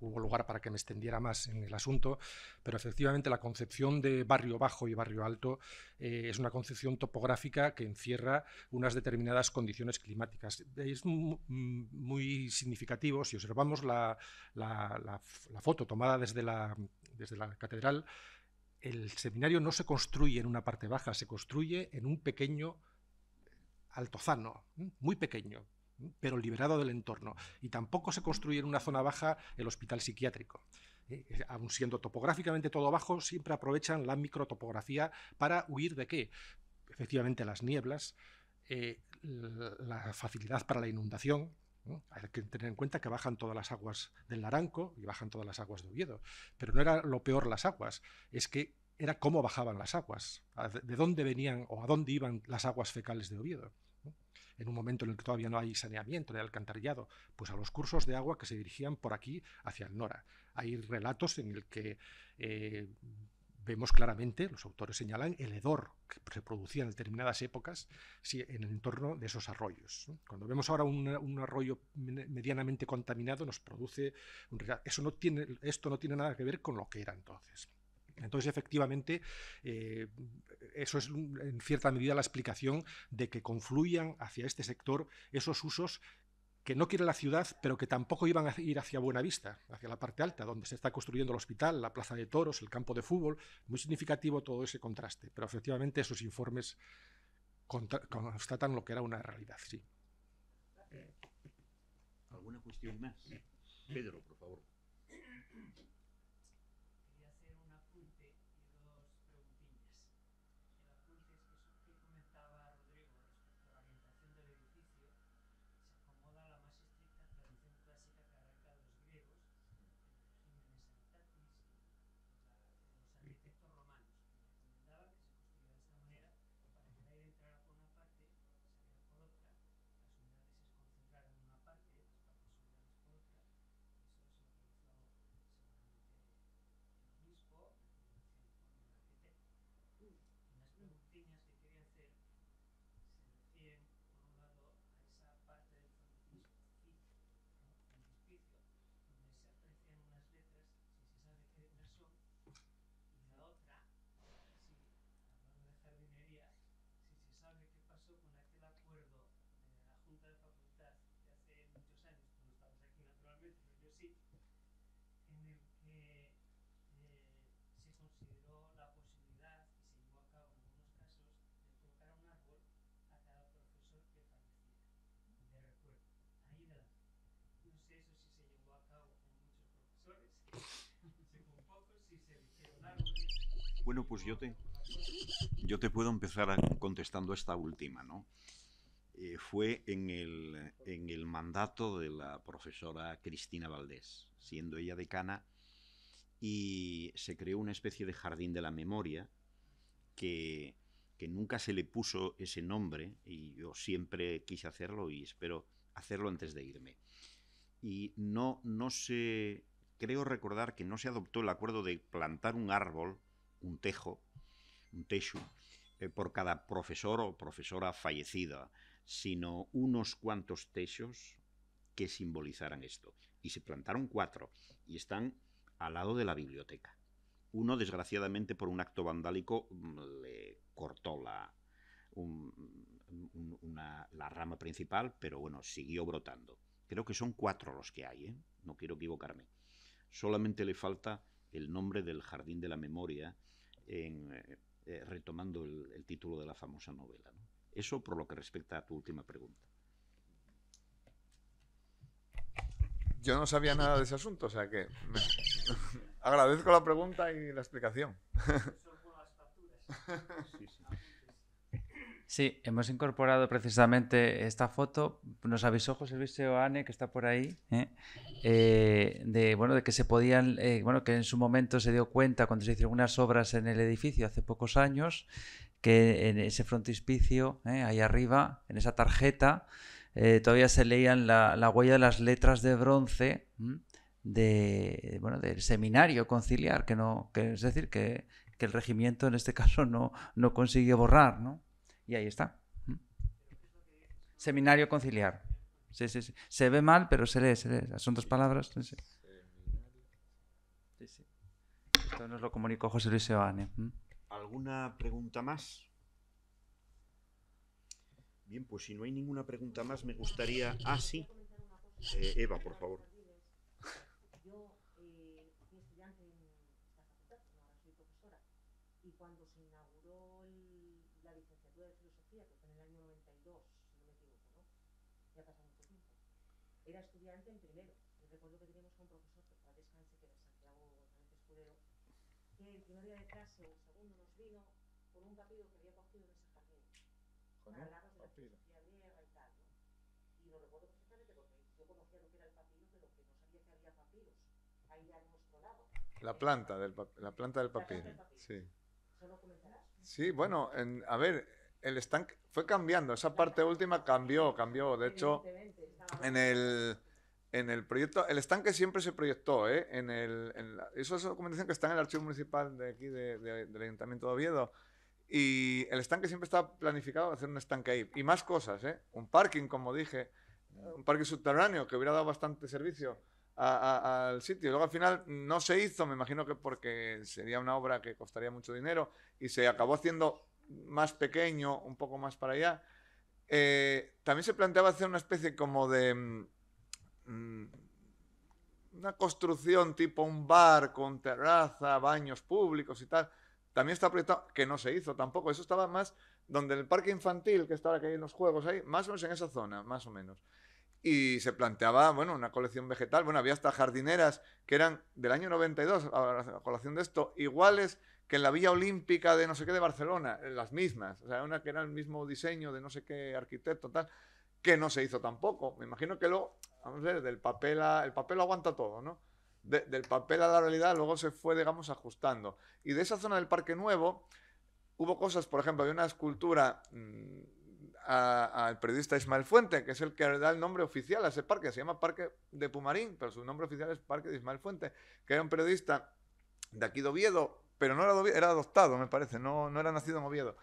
hubo lugar para que me extendiera más en el asunto, pero efectivamente la concepción de barrio bajo y barrio alto eh, es una concepción topográfica que encierra unas determinadas condiciones climáticas. Es mm, muy significativo, si observamos la, la foto tomada desde la, desde la catedral, el seminario no se construye en una parte baja, se construye en un pequeño altozano, muy pequeño, pero liberado del entorno. Y tampoco se construye en una zona baja el hospital psiquiátrico. ¿eh? aun siendo topográficamente todo bajo, siempre aprovechan la microtopografía para huir de qué? Efectivamente, las nieblas, eh, la facilidad para la inundación. Hay que tener en cuenta que bajan todas las aguas del Naranco y bajan todas las aguas de Oviedo. Pero no era lo peor las aguas, es que era cómo bajaban las aguas, de dónde venían o a dónde iban las aguas fecales de Oviedo en un momento en el que todavía no hay saneamiento ni alcantarillado, pues a los cursos de agua que se dirigían por aquí hacia el Nora. Hay relatos en el que eh, vemos claramente, los autores señalan, el hedor que se producía en determinadas épocas en el entorno de esos arroyos. Cuando vemos ahora un, arroyo medianamente contaminado, nos produce Eso no tiene, esto no tiene nada que ver con lo que era entonces. Entonces, efectivamente, eh, eso es en cierta medida la explicación de que confluyan hacia este sector esos usos que no quiere la ciudad, pero que tampoco iban a ir hacia Buenavista, hacia la parte alta, donde se está construyendo el hospital, la plaza de toros, el campo de fútbol. Muy significativo todo ese contraste. Pero efectivamente esos informes constatan lo que era una realidad, sí. ¿Alguna cuestión más? Pedro, por favor. en el que eh, se consideró la posibilidad, y se llevó a cabo en algunos casos, de colocar un árbol a cada profesor que fallecía, de recuerdo. Ahí nada. No sé eso si se llevó a cabo con muchos profesores, si <laughs> con pocos, si se hicieron árboles. Bueno, pues yo te, yo te puedo empezar contestando esta última, ¿no? Eh, fue en el, mandato de la profesora Cristina Valdés, siendo ella decana, y se creó una especie de jardín de la memoria que, nunca se le puso ese nombre, y yo siempre quise hacerlo y espero hacerlo antes de irme. Y no, no creo recordar que no se adoptó el acuerdo de plantar un árbol, un tejo, un techo, eh, por cada profesor o profesora fallecida sino unos cuantos techos que simbolizaran esto. Y se plantaron cuatro y están al lado de la biblioteca. Uno, desgraciadamente, por un acto vandálico, mm, le cortó la, la rama principal, pero bueno, siguió brotando. Creo que son cuatro los que hay, ¿eh? no quiero equivocarme. Solamente le falta el nombre del Jardín de la Memoria, en, eh, retomando el, título de la famosa novela. Eso por lo que respecta a tu última pregunta. Yo no sabía nada de ese asunto, o sea que <laughs> agradezco la pregunta y la explicación. sí, hemos incorporado precisamente esta foto. Nos avisó José Luis Seoane, que está por ahí, ¿eh? Eh, de bueno, de que se podían, eh, bueno, que en su momento se dio cuenta cuando se hicieron unas obras en el edificio hace pocos años, que en ese frontispicio, eh, ahí arriba, en esa tarjeta, eh, todavía se leían la, huella de las letras de bronce de, bueno, del seminario conciliar, que no, que, es decir, que, el regimiento en este <laughs> caso no, no consiguió borrar, ¿no? Y ahí está. Seminario conciliar. Se ve mal, pero se lee, Son dos palabras. Sí, Esto nos lo comunicó José Luis Seoane. ¿Alguna pregunta más? Bien, pues si no hay ninguna pregunta más, me gustaría... Ah, sí. Eh, Eva, por favor. Yo eh, fui estudiante en esta facultad, ahora soy profesora, y cuando se inauguró la licenciatura de filosofía, que fue en el año 92, si no me equivoco, ¿no? Ya ha mucho tiempo. Era estudiante en primero. recuerdo que teníamos a un profesor, que para descanse, que era Santiago Fernández Escudero, que el primer día de clase La planta del, la planta del papel, Sí. sí, bueno, a ver, el estanque fue cambiando, esa parte última cambió, cambió. De hecho, en el, en el proyecto, el estanque siempre se proyectó, ¿eh? En el, eso es documentación que está en el archivo municipal de aquí, del Ayuntamiento de Oviedo. Y el estanque siempre estaba planificado hacer un estanque ahí. Y más cosas, ¿eh? Un parking, como dije, un parque subterráneo que hubiera dado bastante servicio al sitio. Luego al final no se hizo, me imagino que porque sería una obra que costaría mucho dinero y se acabó haciendo más pequeño, un poco más para allá. Eh, también se planteaba hacer una especie como de... Mm, una construcción tipo un bar con terraza, baños públicos y tal. También está proyectado, que no se hizo tampoco, eso estaba más donde el parque infantil, que está ahora que hay en los juegos ahí, más o menos en esa zona, más o menos y se planteaba, bueno, una colección vegetal. Bueno, había hasta jardineras que eran del año 92, a la colación de esto, iguales que en la Villa Olímpica de no sé qué de Barcelona, eh, las mismas. O sea, una que era el mismo diseño de no sé qué arquitecto, tal, que no se hizo tampoco. Me imagino que luego, vamos a ver, del papel a, el papel lo aguanta todo, ¿no? del papel a la realidad luego se fue, digamos, ajustando. Y de esa zona del Parque Nuevo hubo cosas, por ejemplo, de una escultura... Mm, al periodista Ismael Fuente, que es el que da el nombre oficial a ese parque, se llama Parque de Pumarín, pero su nombre oficial es Parque de Ismael Fuente, que era un periodista de aquí de Oviedo, pero no era, Oviedo, era adoptado, me parece, no, no era nacido en Oviedo.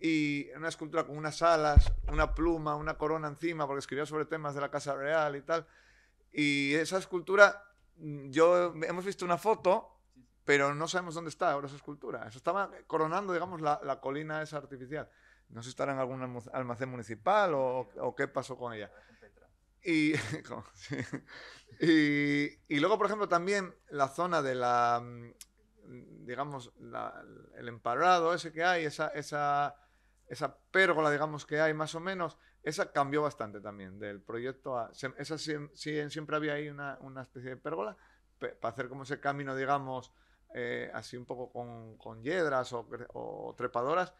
Y una escultura con unas alas, una pluma, una corona encima, porque escribía sobre temas de la Casa Real y tal. Y esa escultura, mm, yo hemos visto una foto, pero no sabemos dónde está ahora esa escultura. Eso estaba coronando, digamos, la, la colina esa artificial. No sé si estará en algún almacén municipal o, qué pasó con ella. <laughs> Y, y, luego, por ejemplo, también la zona de la, mm, digamos, el emparrado ese que hay, esa, esa, pérgola, digamos, que hay más o menos, esa cambió bastante también del proyecto a... esa siempre había ahí una, una especie de pérgola para hacer como ese camino, digamos, eh, así un poco con, con yedras o, o trepadoras,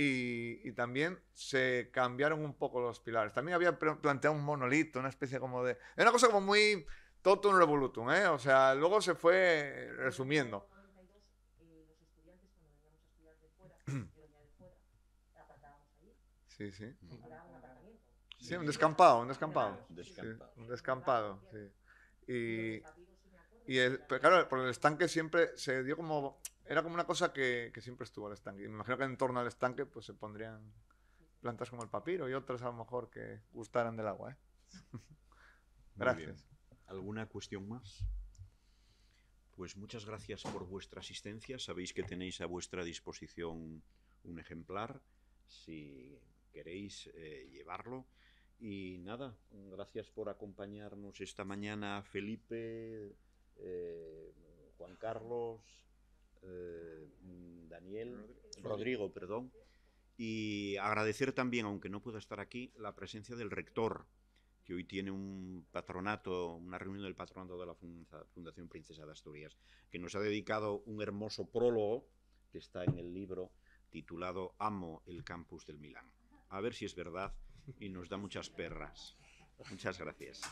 y, también se cambiaron un poco los pilares. También había planteado un monolito, una especie como de... Era una cosa como muy totum revolutum, ¿eh? O sea, luego se fue resumiendo. Sí, sí. Sí, un descampado, un descampado. un descampado, sí. Y, y el, claro, por el estanque siempre se dio como. Era como una cosa que, que siempre estuvo el estanque. Y me imagino que en torno al estanque pues se pondrían plantas como el papiro y otras a lo mejor que gustaran del agua. ¿eh? <laughs> gracias. ¿Alguna cuestión más? Pues muchas gracias por vuestra asistencia. Sabéis que tenéis a vuestra disposición un ejemplar si queréis eh, llevarlo. Y nada, gracias por acompañarnos esta mañana, Felipe. Eh, Juan Carlos, eh, Daniel, Rodrigo, perdón, y agradecer también, aunque no pueda estar aquí, la presencia del rector, que hoy tiene un patronato, una reunión del patronato de la Fundación Princesa de Asturias, que nos ha dedicado un hermoso prólogo que está en el libro titulado Amo el campus del Milán. A ver si es verdad y nos da muchas perras. Muchas gracias.